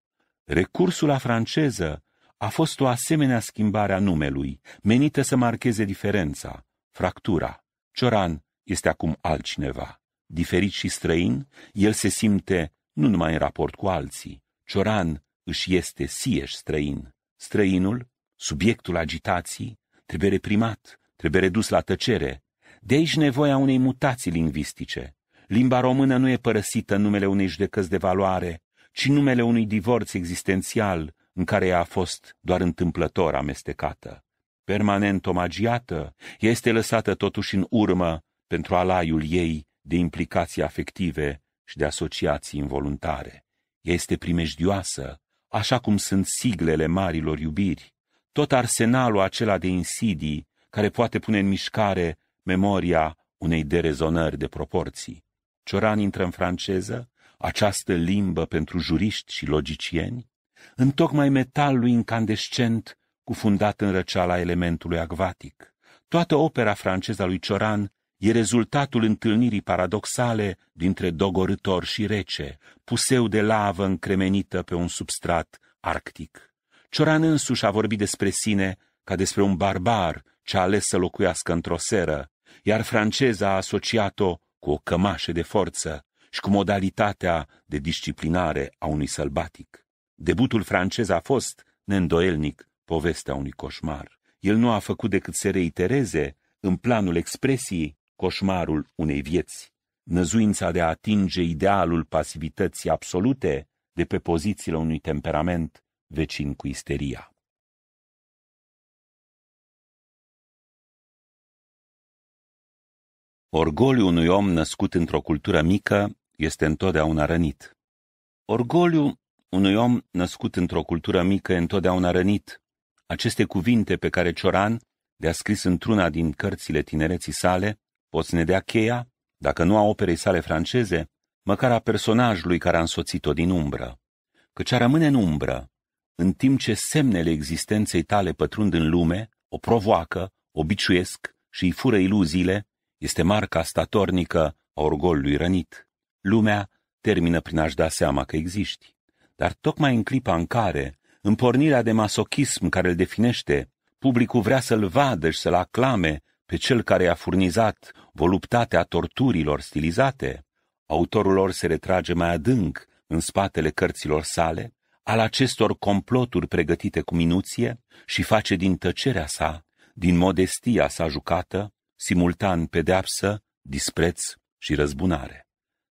A: Recursul la franceză a fost o asemenea schimbare a numelui, menită să marcheze diferența, Fractura. Cioran este acum altcineva. Diferit și străin, el se simte nu numai în raport cu alții. Cioran își este sieș străin. Străinul, subiectul agitației, trebuie reprimat, trebuie redus la tăcere. De aici nevoia unei mutații lingvistice. Limba română nu e părăsită în numele unei judecăți de valoare, ci numele unui divorț existențial în care ea a fost doar întâmplător amestecată permanent omagiată, este lăsată totuși în urmă pentru alaiul ei de implicații afective și de asociații involuntare. Este primejdioasă, așa cum sunt siglele marilor iubiri, tot arsenalul acela de insidii care poate pune în mișcare memoria unei derezonări de proporții. Cioran intră în franceză, această limbă pentru juriști și logicieni, în tocmai metalul incandescent cufundat în răceala elementului acvatic. Toată opera franceză a lui Cioran e rezultatul întâlnirii paradoxale dintre dogorător și rece, puseu de lavă încremenită pe un substrat arctic. Cioran însuși a vorbit despre sine ca despre un barbar ce a ales să locuiască într-o seră, iar franceza a asociat-o cu o cămașă de forță și cu modalitatea de disciplinare a unui sălbatic. Debutul francez a fost, neîndoielnic, povestea unui coșmar. El nu a făcut decât să reitereze, în planul expresiei, coșmarul unei vieți. Năzuința de a atinge idealul pasivității absolute
B: de pe pozițiile unui temperament vecin cu isteria. Orgoliul unui om născut într-o cultură mică este întotdeauna rănit.
A: Orgoliul unui om născut într-o cultură mică e întotdeauna rănit, aceste cuvinte pe care Cioran le-a scris într-una din cărțile tinereții sale poți ne dea cheia, dacă nu a operei sale franceze, măcar a personajului care a însoțit-o din umbră. Căci a rămâne în umbră, în timp ce semnele existenței tale pătrund în lume, o provoacă, o biciuiesc și îi fură iluziile, este marca statornică a orgolului rănit. Lumea termină prin a-și da seama că existi. Dar tocmai în clipa în care în pornirea de masochism care îl definește, publicul vrea să-l vadă și să-l aclame pe cel care i-a furnizat voluptatea torturilor stilizate. Autorul lor se retrage mai adânc în spatele cărților sale, al acestor comploturi pregătite cu minuție și face din tăcerea sa, din modestia sa jucată, simultan pedeapsă, dispreț și răzbunare.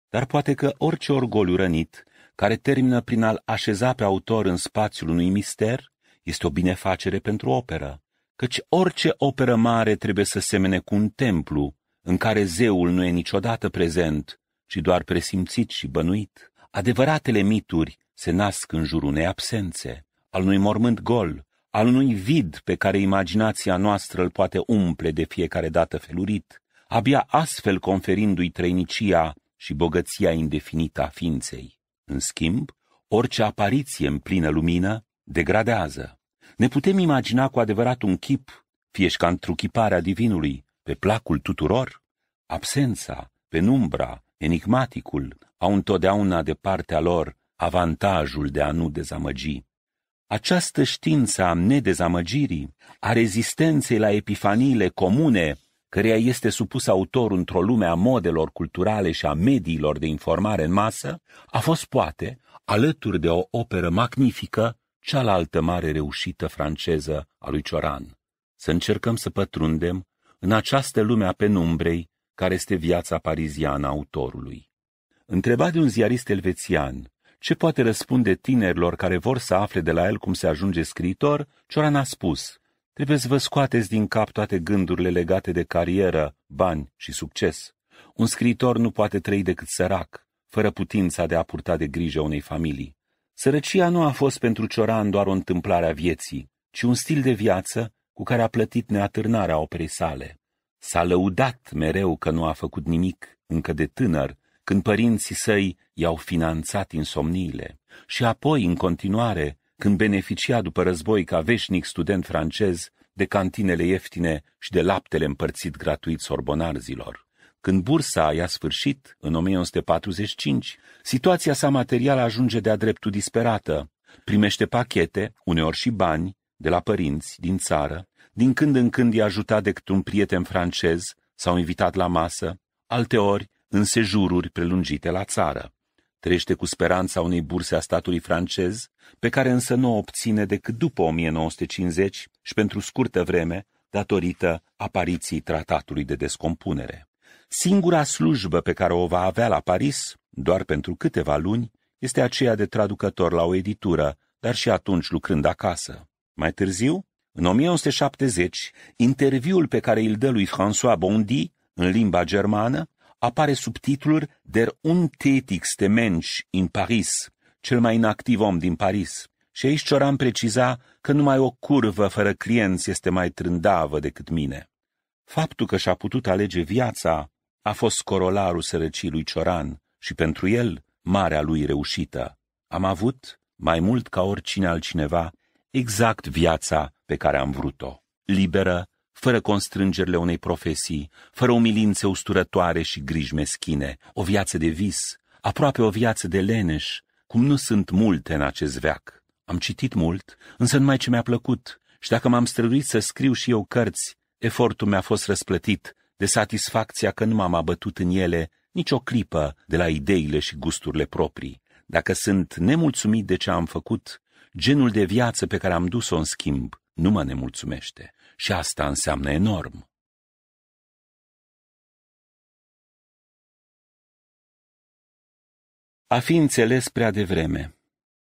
A: Dar poate că orice orgoliu rănit care termină prin a-l așeza pe autor în spațiul unui mister, este o binefacere pentru operă, căci orice operă mare trebuie să semene cu un templu, în care zeul nu e niciodată prezent, ci doar presimțit și bănuit. Adevăratele mituri se nasc în jurul unei absențe, al unui mormânt gol, al unui vid pe care imaginația noastră îl poate umple de fiecare dată felurit, abia astfel conferindu-i trăinicia și bogăția indefinită a ființei. În schimb, orice apariție în plină lumină degradează. Ne putem imagina cu adevărat un chip, fie ca întruchiparea divinului, pe placul tuturor? Absența, penumbra, enigmaticul au întotdeauna de partea lor avantajul de a nu dezamăgi. Această știință a nedezamăgirii, a rezistenței la epifaniile comune căreia este supus autor într-o lume a modelor culturale și a mediilor de informare în masă, a fost poate, alături de o operă magnifică, cealaltă mare reușită franceză a lui Cioran. Să încercăm să pătrundem în această lume a penumbrei care este viața pariziană a autorului. Întrebat de un ziarist elvețian, ce poate răspunde tinerilor care vor să afle de la el cum se ajunge scriitor, Cioran a spus – Trebuie să vă scoateți din cap toate gândurile legate de carieră, bani și succes. Un scriitor nu poate trăi decât sărac, fără putința de a purta de grijă unei familii. Sărăcia nu a fost pentru Cioran doar o întâmplare a vieții, ci un stil de viață cu care a plătit neatârnarea operei sale. S-a lăudat mereu că nu a făcut nimic, încă de tânăr, când părinții săi i-au finanțat insomniile și apoi, în continuare, când beneficia după război ca veșnic student francez de cantinele ieftine și de laptele împărțit gratuit sorbonarzilor. Când bursa i-a sfârșit, în 1945, situația sa materială ajunge de-a dreptul disperată. Primește pachete, uneori și bani, de la părinți, din țară, din când în când i-a ajutat de un prieten francez sau invitat la masă, alteori în sejururi prelungite la țară. Trește cu speranța unei burse a statului francez pe care însă nu o obține decât după 1950 și pentru scurtă vreme, datorită apariției tratatului de descompunere. Singura slujbă pe care o va avea la Paris, doar pentru câteva luni, este aceea de traducător la o editură, dar și atunci lucrând acasă. Mai târziu, în 1970, interviul pe care îl dă lui François Bondy, în limba germană, apare sub titlul Der Untätigste Mensch in Paris, cel mai inactiv om din Paris. Și aici Cioran preciza că numai o curvă fără clienți este mai trândavă decât mine. Faptul că și-a putut alege viața a fost corolarul sărăcii lui Cioran și pentru el marea lui reușită. Am avut, mai mult ca oricine altcineva, exact viața pe care am vrut-o. Liberă, fără constrângerile unei profesii, fără umilințe usturătoare și griji meschine, o viață de vis, aproape o viață de leneș, cum nu sunt multe în acest veac. Am citit mult, însă numai ce mi-a plăcut. Și dacă m-am străduit să scriu și eu cărți, efortul mi-a fost răsplătit de satisfacția că nu m-am abătut în ele nicio clipă de la ideile și gusturile proprii. Dacă sunt nemulțumit de ce am făcut, genul de viață pe care am dus-o în schimb nu mă nemulțumește.
B: Și asta înseamnă enorm. a fi înțeles prea devreme.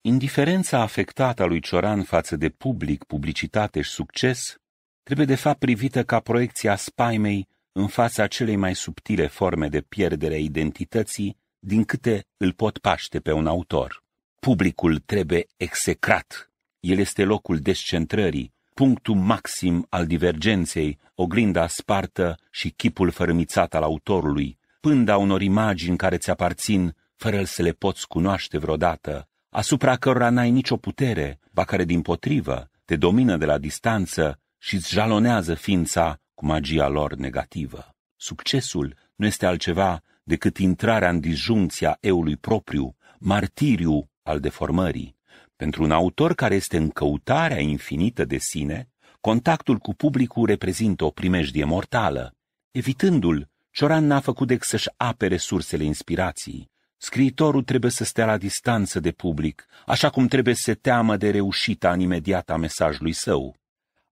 A: Indiferența afectată a lui Cioran față de public, publicitate și succes trebuie de fapt privită ca proiecția spaimei în fața celei mai subtile forme de pierdere a identității din câte îl pot paște pe un autor. Publicul trebuie execrat. El este locul descentrării, punctul maxim al divergenței, oglinda spartă și chipul fărâmițat al autorului, pânda unor imagini care ți aparțin fără să le poți cunoaște vreodată, asupra cărora n-ai nicio putere, ba care din potrivă te domină de la distanță și îți jalonează ființa cu magia lor negativă. Succesul nu este altceva decât intrarea în disjuncția eului propriu, martiriu al deformării. Pentru un autor care este în căutarea infinită de sine, contactul cu publicul reprezintă o primejdie mortală. Evitându-l, Cioran n-a făcut decât să-și apere sursele inspirației, Scriitorul trebuie să stea la distanță de public, așa cum trebuie să se teamă de reușita în imediat a mesajului său.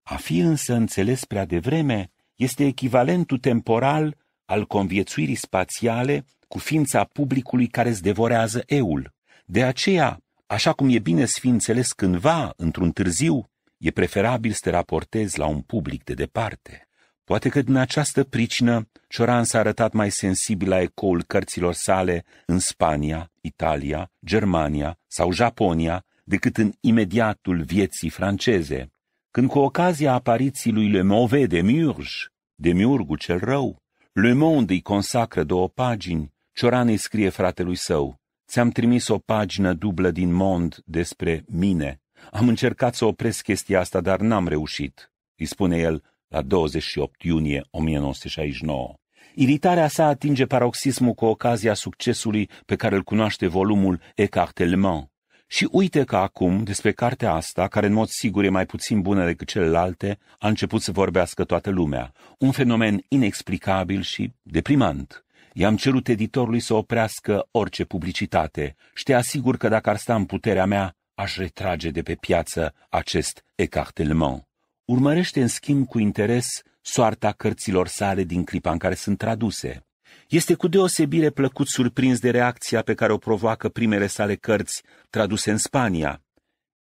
A: A fi însă înțeles prea devreme este echivalentul temporal al conviețuirii spațiale cu ființa publicului care îți devorează eul. De aceea, așa cum e bine să fi înțeles cândva, într-un târziu, e preferabil să te raportezi la un public de departe. Poate că din această pricină Cioran s-a arătat mai sensibil la ecoul cărților sale în Spania, Italia, Germania sau Japonia decât în imediatul vieții franceze, când cu ocazia apariției lui Le Mauvais de Murge, de Miurgu cel rău, Le Monde îi consacră două pagini, Cioran îi scrie fratelui său, Ți-am trimis o pagină dublă din Mond despre mine. Am încercat să opresc chestia asta, dar n-am reușit. Îi spune el, la 28 iunie 1969. Iritarea sa atinge paroxismul cu ocazia succesului pe care îl cunoaște volumul Ecartelement. Și uite că acum, despre cartea asta, care în mod sigur e mai puțin bună decât celelalte, a început să vorbească toată lumea. Un fenomen inexplicabil și deprimant. I-am cerut editorului să oprească orice publicitate și te asigur că dacă ar sta în puterea mea, aș retrage de pe piață acest Ecartelement urmărește în schimb cu interes soarta cărților sale din clipa în care sunt traduse. Este cu deosebire plăcut surprins de reacția pe care o provoacă primele sale cărți traduse în Spania.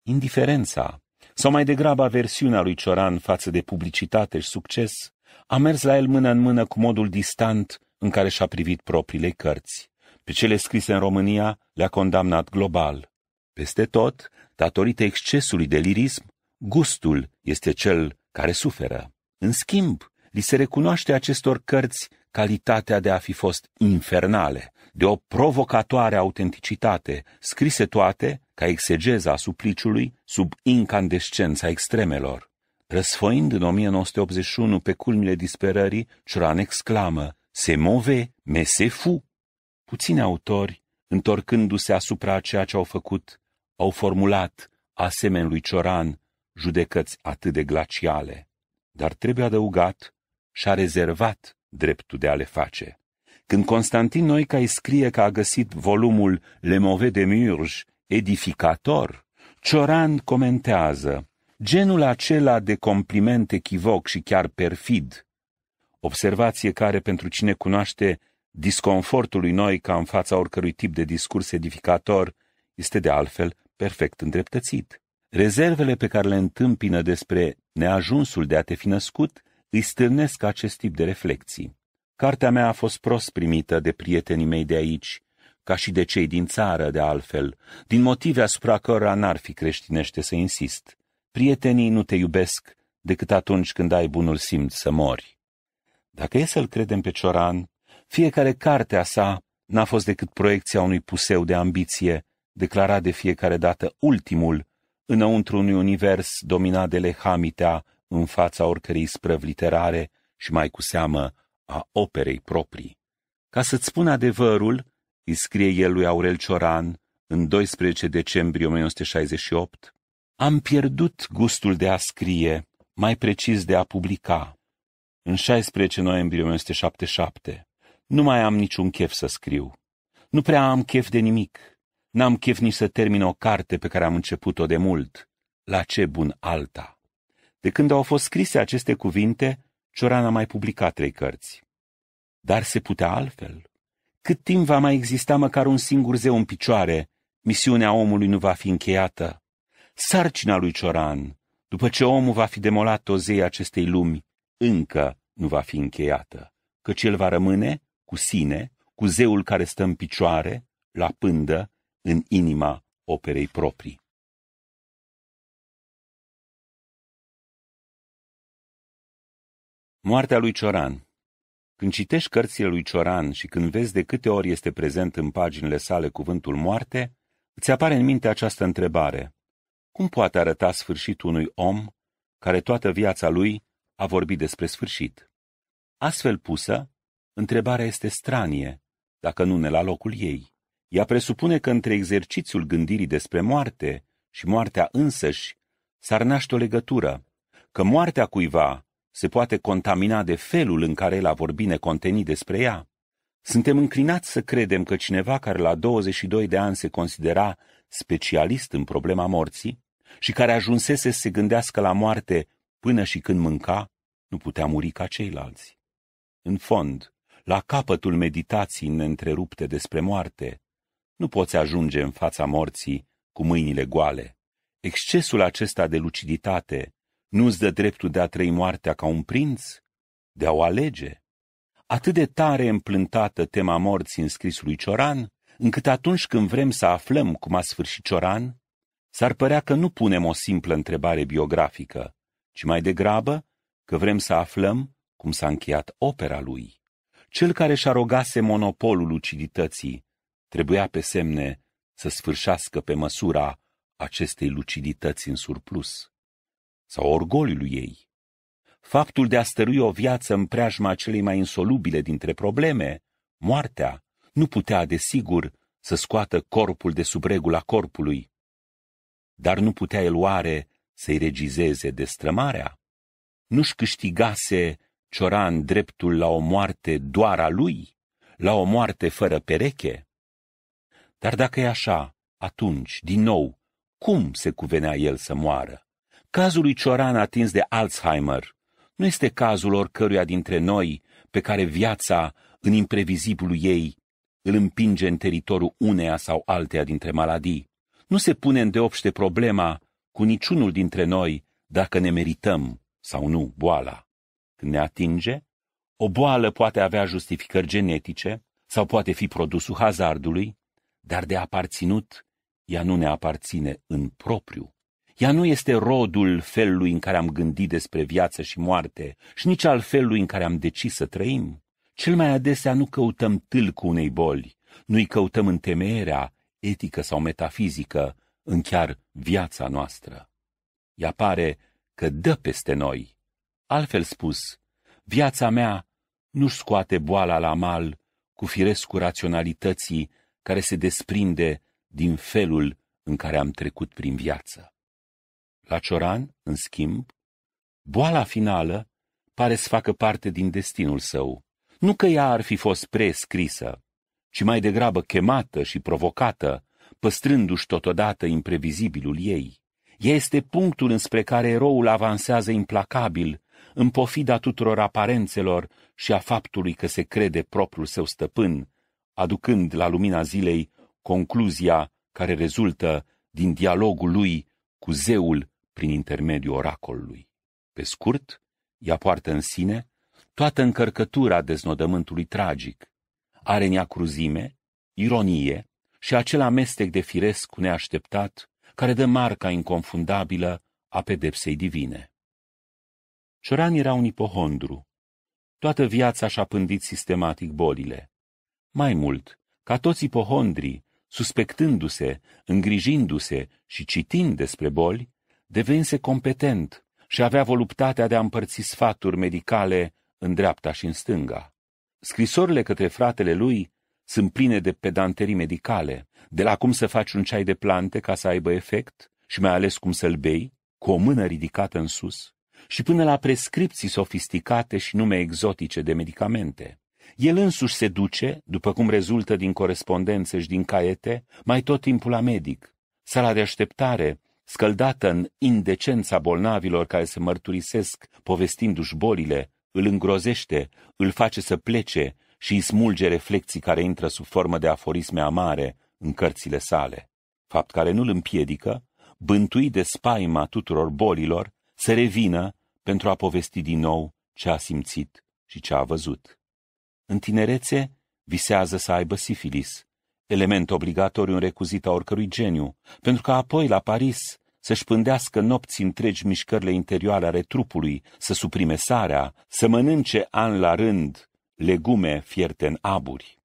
A: Indiferența, sau mai degrabă aversiunea lui Cioran față de publicitate și succes, a mers la el mână în mână cu modul distant în care și-a privit propriile cărți. Pe cele scrise în România le-a condamnat global. Peste tot, datorită excesului de lirism, gustul este cel care suferă. În schimb, li se recunoaște acestor cărți calitatea de a fi fost infernale, de o provocatoare autenticitate, scrise toate ca exegeza supliciului sub incandescența extremelor. Răsfoind în 1981 pe culmile disperării, Cioran exclamă, se move, me se fu. Puțini autori, întorcându-se asupra ceea ce au făcut, au formulat, asemenea lui Cioran, judecăți atât de glaciale, dar trebuie adăugat și-a rezervat dreptul de a le face. Când Constantin Noica îi scrie că a găsit volumul Le Mauvais de Murge edificator, Cioran comentează genul acela de compliment echivoc și chiar perfid, observație care pentru cine cunoaște disconfortul lui Noica în fața oricărui tip de discurs edificator este de altfel perfect îndreptățit. Rezervele pe care le întâmpină despre neajunsul de a te fi născut îi stârnesc acest tip de reflexii. Cartea mea a fost prost primită de prietenii mei de aici, ca și de cei din țară, de altfel, din motive asupra cărora n-ar fi creștinește să insist. Prietenii nu te iubesc decât atunci când ai bunul simț să mori. Dacă e să-l credem pe Cioran, fiecare carte a sa n-a fost decât proiecția unui puseu de ambiție, declarat de fiecare dată ultimul înăuntru unui univers dominat de lehamitea în fața oricărei sprăvi literare și mai cu seamă a operei proprii. Ca să-ți spun adevărul, îi scrie el lui Aurel Cioran în 12 decembrie 1968, am pierdut gustul de a scrie, mai precis de a publica. În 16 noiembrie 1977, nu mai am niciun chef să scriu. Nu prea am chef de nimic. N-am chef nici să termin o carte pe care am început-o de mult. La ce bun alta! De când au fost scrise aceste cuvinte, Cioran a mai publicat trei cărți. Dar se putea altfel. Cât timp va mai exista măcar un singur zeu în picioare, misiunea omului nu va fi încheiată. Sarcina lui Cioran, după ce omul va fi demolat zei acestei lumi, încă nu va fi încheiată, căci el va rămâne cu sine,
B: cu zeul care stă în picioare, la pândă, în inima operei proprii. Moartea lui Cioran Când citești cărțile lui Cioran și
A: când vezi de câte ori este prezent în paginile sale cuvântul moarte, îți apare în minte această întrebare. Cum poate arăta sfârșitul unui om care toată viața lui a vorbit despre sfârșit? Astfel pusă, întrebarea este stranie, dacă nu ne la locul ei. Ea presupune că între exercițiul gândirii despre moarte și moartea însăși s-ar naște o legătură, că moartea cuiva se poate contamina de felul în care el a vorbit necontenit despre ea. Suntem înclinați să credem că cineva care la 22 de ani se considera specialist în problema morții și care ajunsese să se gândească la moarte până și când mânca, nu putea muri ca ceilalți. În fond, la capătul meditații neîntrerupte despre moarte, nu poți ajunge în fața morții cu mâinile goale. Excesul acesta de luciditate nu îți dă dreptul de a trăi moartea ca un prinț, de a o alege. Atât de tare împlântată tema morții în scrisul lui Cioran, încât atunci când vrem să aflăm cum a sfârșit Cioran, s-ar părea că nu punem o simplă întrebare biografică, ci mai degrabă că vrem să aflăm cum s-a încheiat opera lui. Cel care și-a rogase monopolul lucidității Trebuia pe semne să sfârșească pe măsura acestei lucidități în surplus sau orgoliului ei. Faptul de a stărui o viață în preajma celei mai insolubile dintre probleme, moartea, nu putea, desigur, să scoată corpul de sub regula corpului, dar nu putea eluare să-i regizeze destrămarea. Nu-și câștigase Cioran dreptul la o moarte doar a lui, la o moarte fără pereche. Dar dacă e așa, atunci, din nou, cum se cuvenea el să moară? Cazul lui Cioran atins de Alzheimer nu este cazul oricăruia dintre noi pe care viața, în imprevizibilul ei, îl împinge în teritoriul uneia sau alteia dintre maladii. Nu se pune în deopște problema cu niciunul dintre noi dacă ne merităm sau nu boala. Când ne atinge, o boală poate avea justificări genetice sau poate fi produsul hazardului, dar de aparținut ea nu ne aparține în propriu. Ea nu este rodul felului în care am gândit despre viață și moarte și nici al felului în care am decis să trăim. Cel mai adesea nu căutăm tâlcul unei boli, nu-i căutăm în temerea, etică sau metafizică, în chiar viața noastră. Ea pare că dă peste noi. Altfel spus, viața mea nu-și scoate boala la mal cu firescul raționalității care se desprinde din felul în care am trecut prin viață. La Cioran, în schimb, boala finală pare să facă parte din destinul său. Nu că ea ar fi fost prescrisă, ci mai degrabă chemată și provocată, păstrându-și totodată imprevizibilul ei. Ea este punctul înspre care eroul avansează implacabil, în pofida tuturor aparențelor și a faptului că se crede propriul său stăpân, aducând la lumina zilei concluzia care rezultă din dialogul lui cu zeul prin intermediul oracolului. Pe scurt, ea poartă în sine toată încărcătura deznodământului tragic. Are în ea cruzime, ironie și acel amestec de firesc cu neașteptat care dă marca inconfundabilă a pedepsei divine. Cioran era un ipohondru. Toată viața și-a pândit sistematic bolile. Mai mult, ca toți ipohondrii, suspectându-se, îngrijindu-se și citind despre boli, devense competent și avea voluptatea de a împărți sfaturi medicale în dreapta și în stânga. Scrisorile către fratele lui sunt pline de pedanterii medicale, de la cum să faci un ceai de plante ca să aibă efect și mai ales cum să-l bei, cu o mână ridicată în sus, și până la prescripții sofisticate și nume exotice de medicamente. El însuși se duce, după cum rezultă din corespondențe și din caiete, mai tot timpul la medic. Sala de așteptare, scăldată în indecența bolnavilor care se mărturisesc povestindu-și bolile, îl îngrozește, îl face să plece și îi smulge reflexii care intră sub formă de aforisme amare în cărțile sale, fapt care nu îl împiedică, bântuit de spaima tuturor bolilor, să revină pentru a povesti din nou ce a simțit și ce a văzut. În tinerețe, visează să aibă sifilis, element obligatoriu în recuzita oricărui geniu, pentru că apoi la Paris să-și pândească nopți întregi mișcările interioare ale trupului, să suprime sarea, să mănânce an la rând legume fierte în aburi.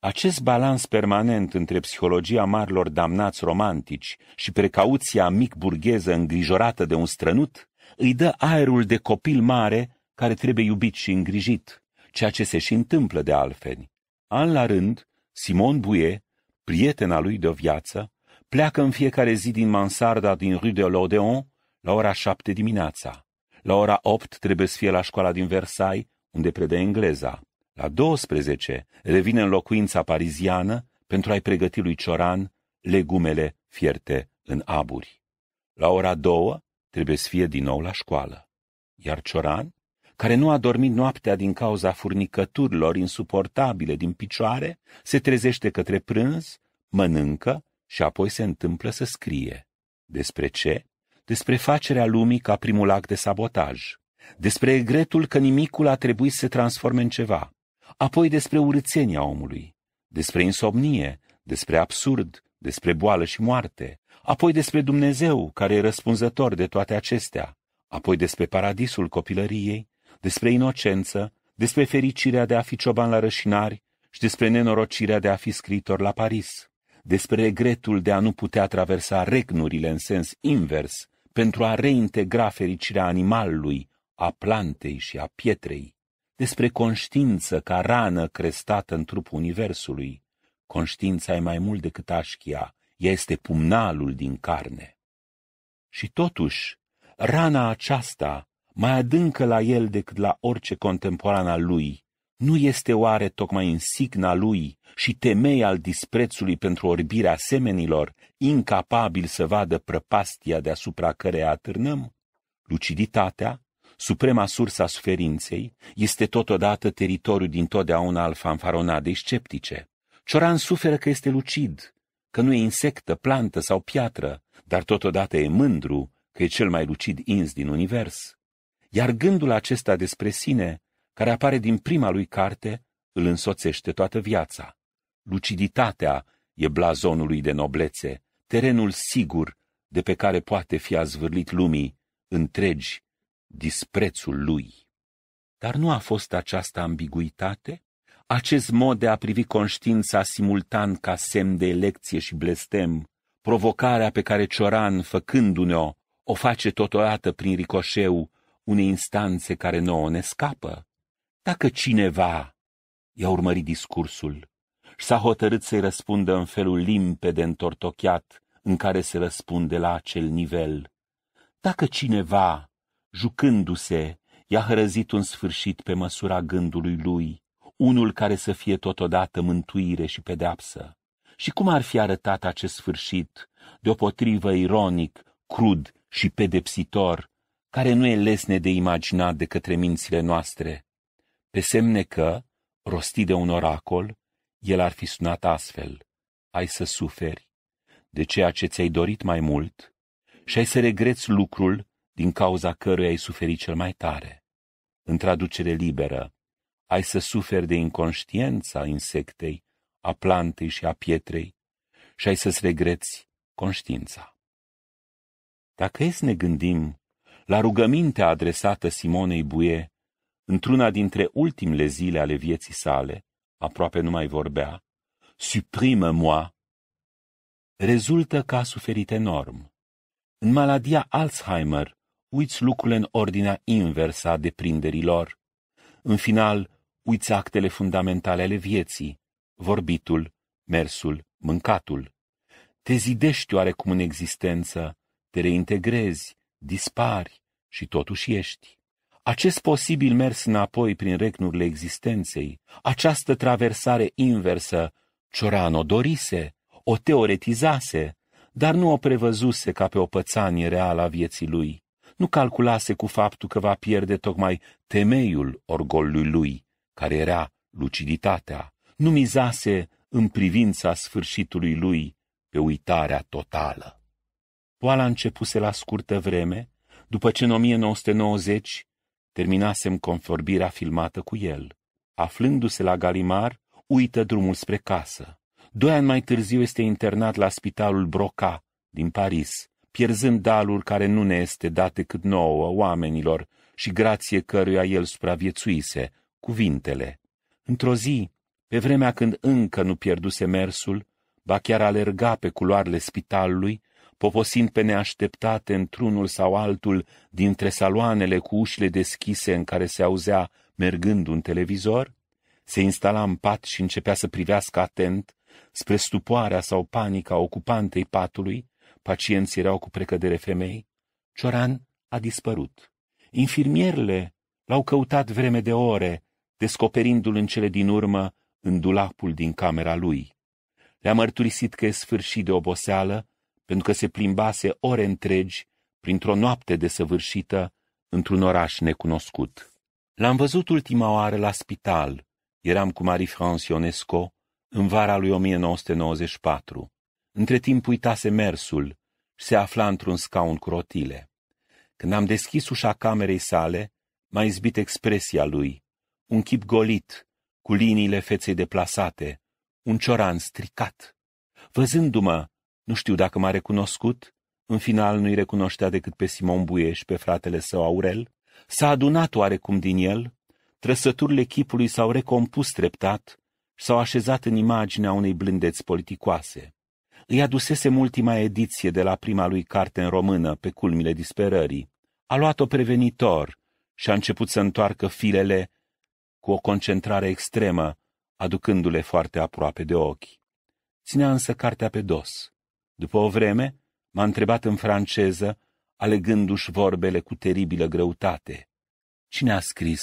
A: Acest balans permanent între psihologia marilor damnați romantici și precauția mic burgheză îngrijorată de un strănut îi dă aerul de copil mare care trebuie iubit și îngrijit, ceea ce se și întâmplă de altfel. An la rând, Simon Buie, prietena lui de viață, pleacă în fiecare zi din mansarda din Rue de l'Odeon la ora șapte dimineața. La ora opt trebuie să fie la școala din Versailles, unde predă engleza. La 12 revine în locuința pariziană pentru a-i pregăti lui Cioran legumele fierte în aburi. La ora două trebuie să fie din nou la școală. Iar Cioran care nu a dormit noaptea din cauza furnicăturilor insuportabile din picioare, se trezește către prânz, mănâncă și apoi se întâmplă să scrie. Despre ce? Despre facerea lumii ca primul act de sabotaj, despre egretul că nimicul a trebuit să se transforme în ceva, apoi despre urâțenia omului, despre insomnie, despre absurd, despre boală și moarte, apoi despre Dumnezeu, care e răspunzător de toate acestea, apoi despre paradisul copilăriei, despre inocență, despre fericirea de a fi cioban la rășinari și despre nenorocirea de a fi scritor la Paris, despre regretul de a nu putea traversa regnurile în sens invers pentru a reintegra fericirea animalului, a plantei și a pietrei, despre conștiință ca rană crestată în trupul universului. Conștiința e mai mult decât așchia, ea este pumnalul din carne. Și totuși, rana aceasta mai adâncă la el decât la orice contemporan al lui, nu este oare tocmai insigna lui și temei al disprețului pentru orbirea semenilor, incapabil să vadă prăpastia deasupra căreia atârnăm? Luciditatea, suprema sursă a suferinței, este totodată teritoriul din totdeauna al fanfaronadei sceptice. Cioran suferă că este lucid, că nu e insectă, plantă sau piatră, dar totodată e mândru că e cel mai lucid ins din univers iar gândul acesta despre sine, care apare din prima lui carte, îl însoțește toată viața. Luciditatea e blazonul lui de noblețe, terenul sigur de pe care poate fi azvârlit lumii întregi disprețul lui. Dar nu a fost această ambiguitate? Acest mod de a privi conștiința simultan ca semn de elecție și blestem, provocarea pe care Cioran, făcându-ne-o, o face totodată prin ricoșeu unei instanțe care nouă ne scapă. Dacă cineva i-a urmărit discursul și s-a hotărât să-i răspundă în felul limpede întortocheat în care se răspunde la acel nivel, dacă cineva, jucându-se, i-a hărăzit un sfârșit pe măsura gândului lui, unul care să fie totodată mântuire și pedeapsă. Și cum ar fi arătat acest sfârșit, deopotrivă ironic, crud și pedepsitor, care nu e lesne de imaginat de către mințile noastre, pe semne că, rostit de un oracol, el ar fi sunat astfel, ai să suferi de ceea ce ți-ai dorit mai mult și ai să regreți lucrul din cauza căruia ai suferit cel mai tare. În traducere liberă, ai să suferi de inconștiența insectei, a plantei și a pietrei și ai să-ți regreți conștiința. Dacă e să ne gândim la rugămintea adresată Simonei Buie, într-una dintre ultimele zile ale vieții sale, aproape nu mai vorbea, suprimă-moi, rezultă că a suferit enorm. În maladia Alzheimer, uiți lucrurile în ordinea inversă a deprinderilor. În final, uiți actele fundamentale ale vieții, vorbitul, mersul, mâncatul. Te zidești oarecum în existență, te reintegrezi, dispari și totuși ești. Acest posibil mers înapoi prin regnurile existenței, această traversare inversă, Ciorano dorise, o teoretizase, dar nu o prevăzuse ca pe o pățanie reală a vieții lui. Nu calculase cu faptul că va pierde tocmai temeiul orgolului lui, care era luciditatea. Nu mizase în privința sfârșitului lui pe uitarea totală. Poala începuse la scurtă vreme, după ce în 1990 terminasem conforbirea filmată cu el. Aflându-se la Galimar, uită drumul spre casă. Doi ani mai târziu este internat la spitalul Broca din Paris, pierzând dalul care nu ne este dat decât nouă, oamenilor, și grație căruia el supraviețuise, cuvintele. Într-o zi, pe vremea când încă nu pierduse mersul, ba chiar alerga pe culoarele spitalului, poposind pe neașteptate într-unul sau altul dintre saloanele cu ușile deschise în care se auzea mergând un televizor, se instala în pat și începea să privească atent spre stupoarea sau panica ocupantei patului, pacienții erau cu precădere femei, Cioran a dispărut. Infirmierele l-au căutat vreme de ore, descoperindu-l în cele din urmă în dulapul din camera lui. Le-a mărturisit că e sfârșit de oboseală pentru că se plimbase ore întregi printr-o noapte desăvârșită într-un oraș necunoscut. L-am văzut ultima oară la spital, eram cu Marie-France Ionesco, în vara lui 1994. Între timp uitase mersul și se afla într-un scaun cu rotile. Când am deschis ușa camerei sale, m-a izbit expresia lui, un chip golit, cu liniile feței deplasate, un cioran stricat. Văzându-mă, nu știu dacă m-a recunoscut, în final nu-i recunoștea decât pe Simon Buieș, pe fratele său Aurel, s-a adunat oarecum din el, trăsăturile chipului s-au recompus treptat, s-au așezat în imaginea unei blândeți politicoase. Îi adusese ultima ediție de la prima lui carte în română, pe culmile disperării. A luat-o prevenitor și a început să întoarcă filele cu o concentrare extremă, aducându-le foarte aproape de ochi. Ținea însă cartea pe dos. După o vreme, m-a întrebat în franceză, alegându-și vorbele cu teribilă greutate. Cine a scris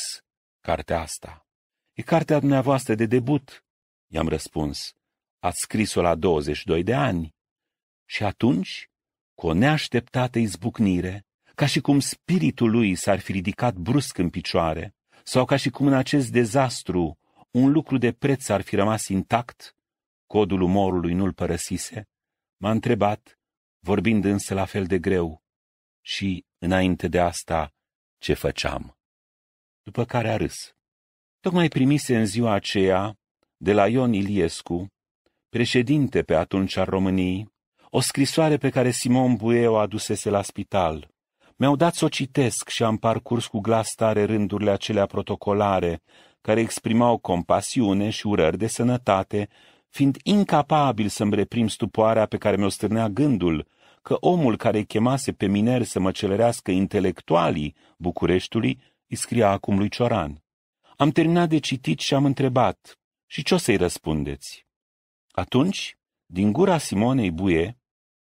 A: cartea asta? E cartea dumneavoastră de debut, i-am răspuns. Ați scris-o la 22 de ani. Și atunci, cu o neașteptată izbucnire, ca și cum spiritul lui s-ar fi ridicat brusc în picioare, sau ca și cum în acest dezastru un lucru de preț ar fi rămas intact, codul umorului nu-l părăsise, M-a întrebat, vorbind însă la fel de greu, și, înainte de asta, ce făceam. După care a râs. Tocmai primise în ziua aceea, de la Ion Iliescu, președinte pe atunci al României, o scrisoare pe care Simon Buie o adusese la spital. Mi-au dat să o citesc și am parcurs cu glas tare rândurile acelea protocolare, care exprimau compasiune și urări de sănătate fiind incapabil să-mi reprim stupoarea pe care mi-o stârnea gândul că omul care chemase pe miner să mă celerească intelectualii Bucureștiului îi scria acum lui Cioran. Am terminat de citit și am întrebat, și ce o să-i răspundeți? Atunci, din gura Simonei Buie,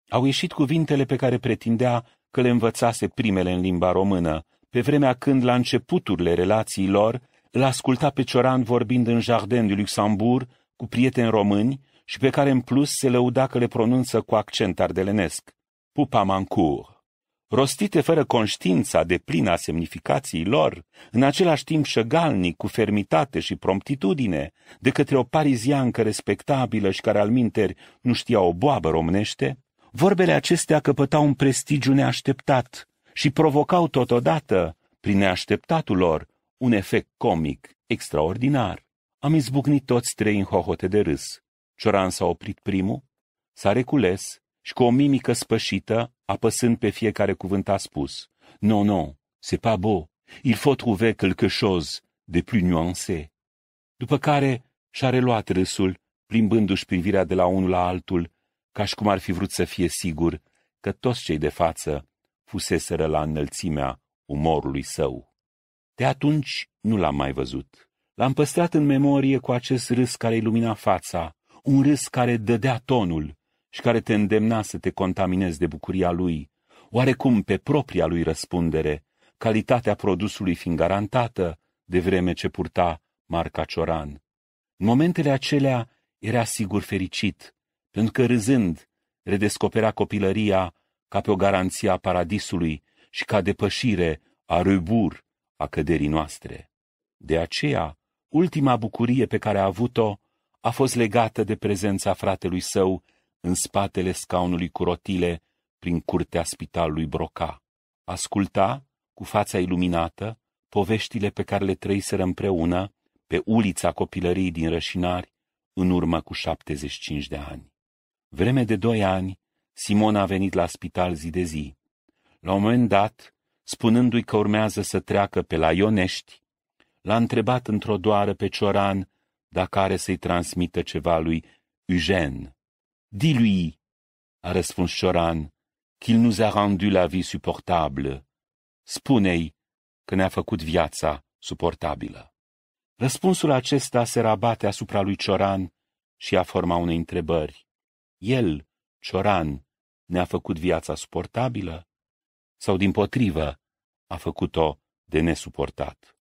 A: au ieșit cuvintele pe care pretindea că le învățase primele în limba română, pe vremea când, la începuturile relațiilor, îl asculta pe Cioran vorbind în Jardin du Luxembourg cu prieteni români și pe care în plus se lăuda că le pronunță cu accent ardelenesc, Pupa mancur. Rostite fără conștiința de plină a semnificației lor, în același timp șăgalnic, cu fermitate și promptitudine, de către o pariziancă respectabilă și care alminteri nu știa o boabă românește, vorbele acestea căpătau un prestigiu neașteptat și provocau totodată, prin neașteptatul lor, un efect comic extraordinar. Am izbucnit toți trei în hohote de râs. Cioran s-a oprit primul, s-a recules și cu o mimică spășită, apăsând pe fiecare cuvânt a spus, Non, non, c'est pas beau, il faut trouver quelque chose de plus nuancé. După care și-a reluat râsul, plimbându-și privirea de la unul la altul, ca și cum ar fi vrut să fie sigur că toți cei de față fuseseră la înălțimea umorului său. De atunci nu l-am mai văzut. L-am păstrat în memorie cu acest râs care ilumina fața, un râs care dădea tonul și care te îndemna să te contaminezi de bucuria lui, oarecum pe propria lui răspundere, calitatea produsului fiind garantată, de vreme ce purta marca Cioran. În momentele acelea era sigur fericit, pentru că râzând redescopera copilăria ca pe o garanție a paradisului și ca depășire a râbur a căderii noastre. De aceea, Ultima bucurie pe care a avut-o a fost legată de prezența fratelui său în spatele scaunului cu rotile prin curtea spitalului Broca. Asculta, cu fața iluminată, poveștile pe care le trăiseră împreună pe ulița copilării din Rășinari în urmă cu 75 de ani. Vreme de doi ani, Simona a venit la spital zi de zi. La un moment dat, spunându-i că urmează să treacă pe la Ionești, l-a întrebat într-o doară pe Cioran dacă are să-i transmită ceva lui Eugen. Dilui, a răspuns Cioran, qu'il nous a rendu la vie suportable. Spune-i că ne-a făcut viața suportabilă. Răspunsul acesta se rabate asupra lui Cioran și a forma unei întrebări. El, Cioran, ne-a făcut viața suportabilă? Sau, din potrivă, a făcut-o de nesuportat?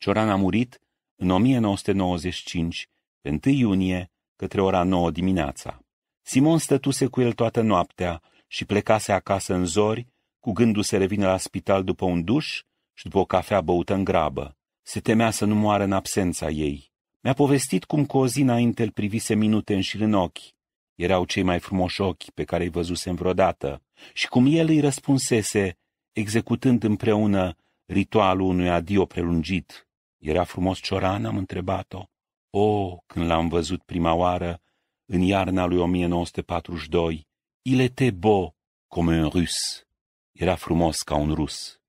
A: Cioran a murit în 1995, 1 iunie, către ora 9 dimineața. Simon stătuse cu el toată noaptea și plecase acasă în zori, cu gândul să revină la spital după un duș și după o cafea băută în grabă. Se temea să nu moară în absența ei. Mi-a povestit cum cu o zi înainte îl privise minute în șir în ochi. Erau cei mai frumoși ochi pe care îi văzusem vreodată și cum el îi răspunsese, executând împreună ritualul unui adio prelungit era frumos cioran?" am întrebat-o. O, când l-am văzut prima oară, în iarna lui 1942, il était beau comme un rus. Era frumos ca un rus.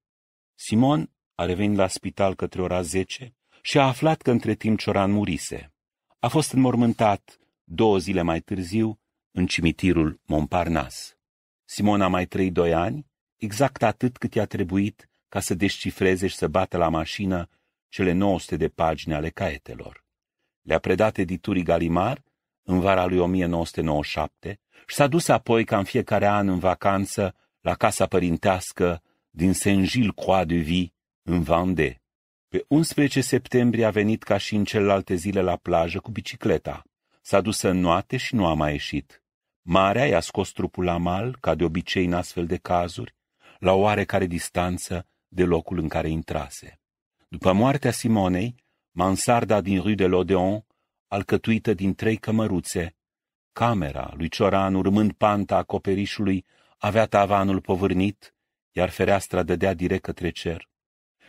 A: Simon a revenit la spital către ora 10 și a aflat că între timp Cioran murise. A fost înmormântat două zile mai târziu în cimitirul Montparnasse. Simon a mai trăit doi ani, exact atât cât i-a trebuit ca să descifreze și să bată la mașină cele 900 de pagini ale caietelor. Le-a predat editurii Galimar în vara lui 1997 și s-a dus apoi ca în fiecare an în vacanță la casa părintească din Saint-Gilles-Croix-de-Vie, în Vendée. Pe 11 septembrie a venit ca și în celelalte zile la plajă cu bicicleta. S-a dus în noate și nu a mai ieșit. Marea i-a scos trupul la mal, ca de obicei în astfel de cazuri, la oarecare distanță de locul în care intrase. După moartea Simonei, mansarda din rue de Lodeon, alcătuită din trei cămăruțe, camera lui Cioran, urmând panta acoperișului, avea tavanul povârnit, iar fereastra dădea direct către cer,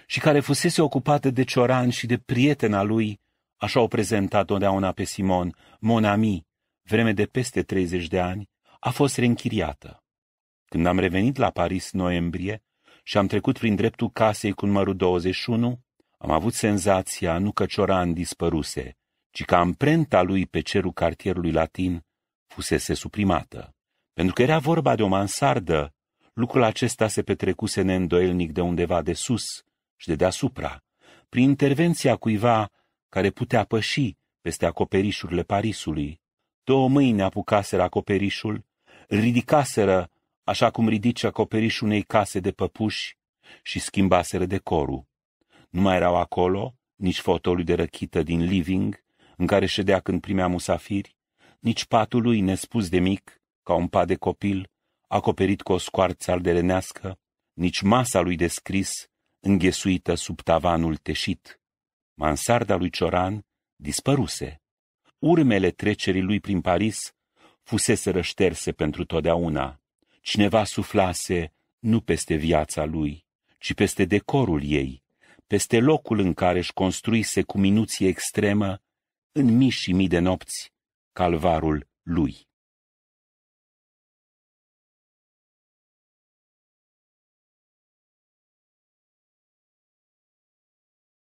A: și care fusese ocupată de Cioran și de prietena lui, așa o prezentat totdeauna pe Simon, Monami, vreme de peste 30 de ani, a fost reînchiriată. Când am revenit la Paris noiembrie și am trecut prin dreptul casei cu numărul 21, am avut senzația nu că Cioran dispăruse, ci că amprenta lui pe cerul cartierului latin fusese suprimată. Pentru că era vorba de o mansardă, lucrul acesta se petrecuse neîndoielnic de undeva de sus și de deasupra, prin intervenția cuiva care putea păși peste acoperișurile Parisului. Două mâini apucaseră acoperișul, ridicaseră așa cum ridice acoperișul unei case de păpuși și schimbaseră decorul. Nu mai erau acolo nici fotolul de răchită din living, în care ședea când primea musafiri, nici patul lui nespus de mic, ca un pat de copil, acoperit cu o scoarță ardelenească, nici masa lui descris înghesuită sub tavanul teșit. Mansarda lui Cioran dispăruse. Urmele trecerii lui prin Paris fusese rășterse pentru totdeauna. Cineva suflase nu peste viața lui, ci peste decorul ei, peste locul în
B: care își construise cu minuție extremă, în mii și mii de nopți, calvarul lui.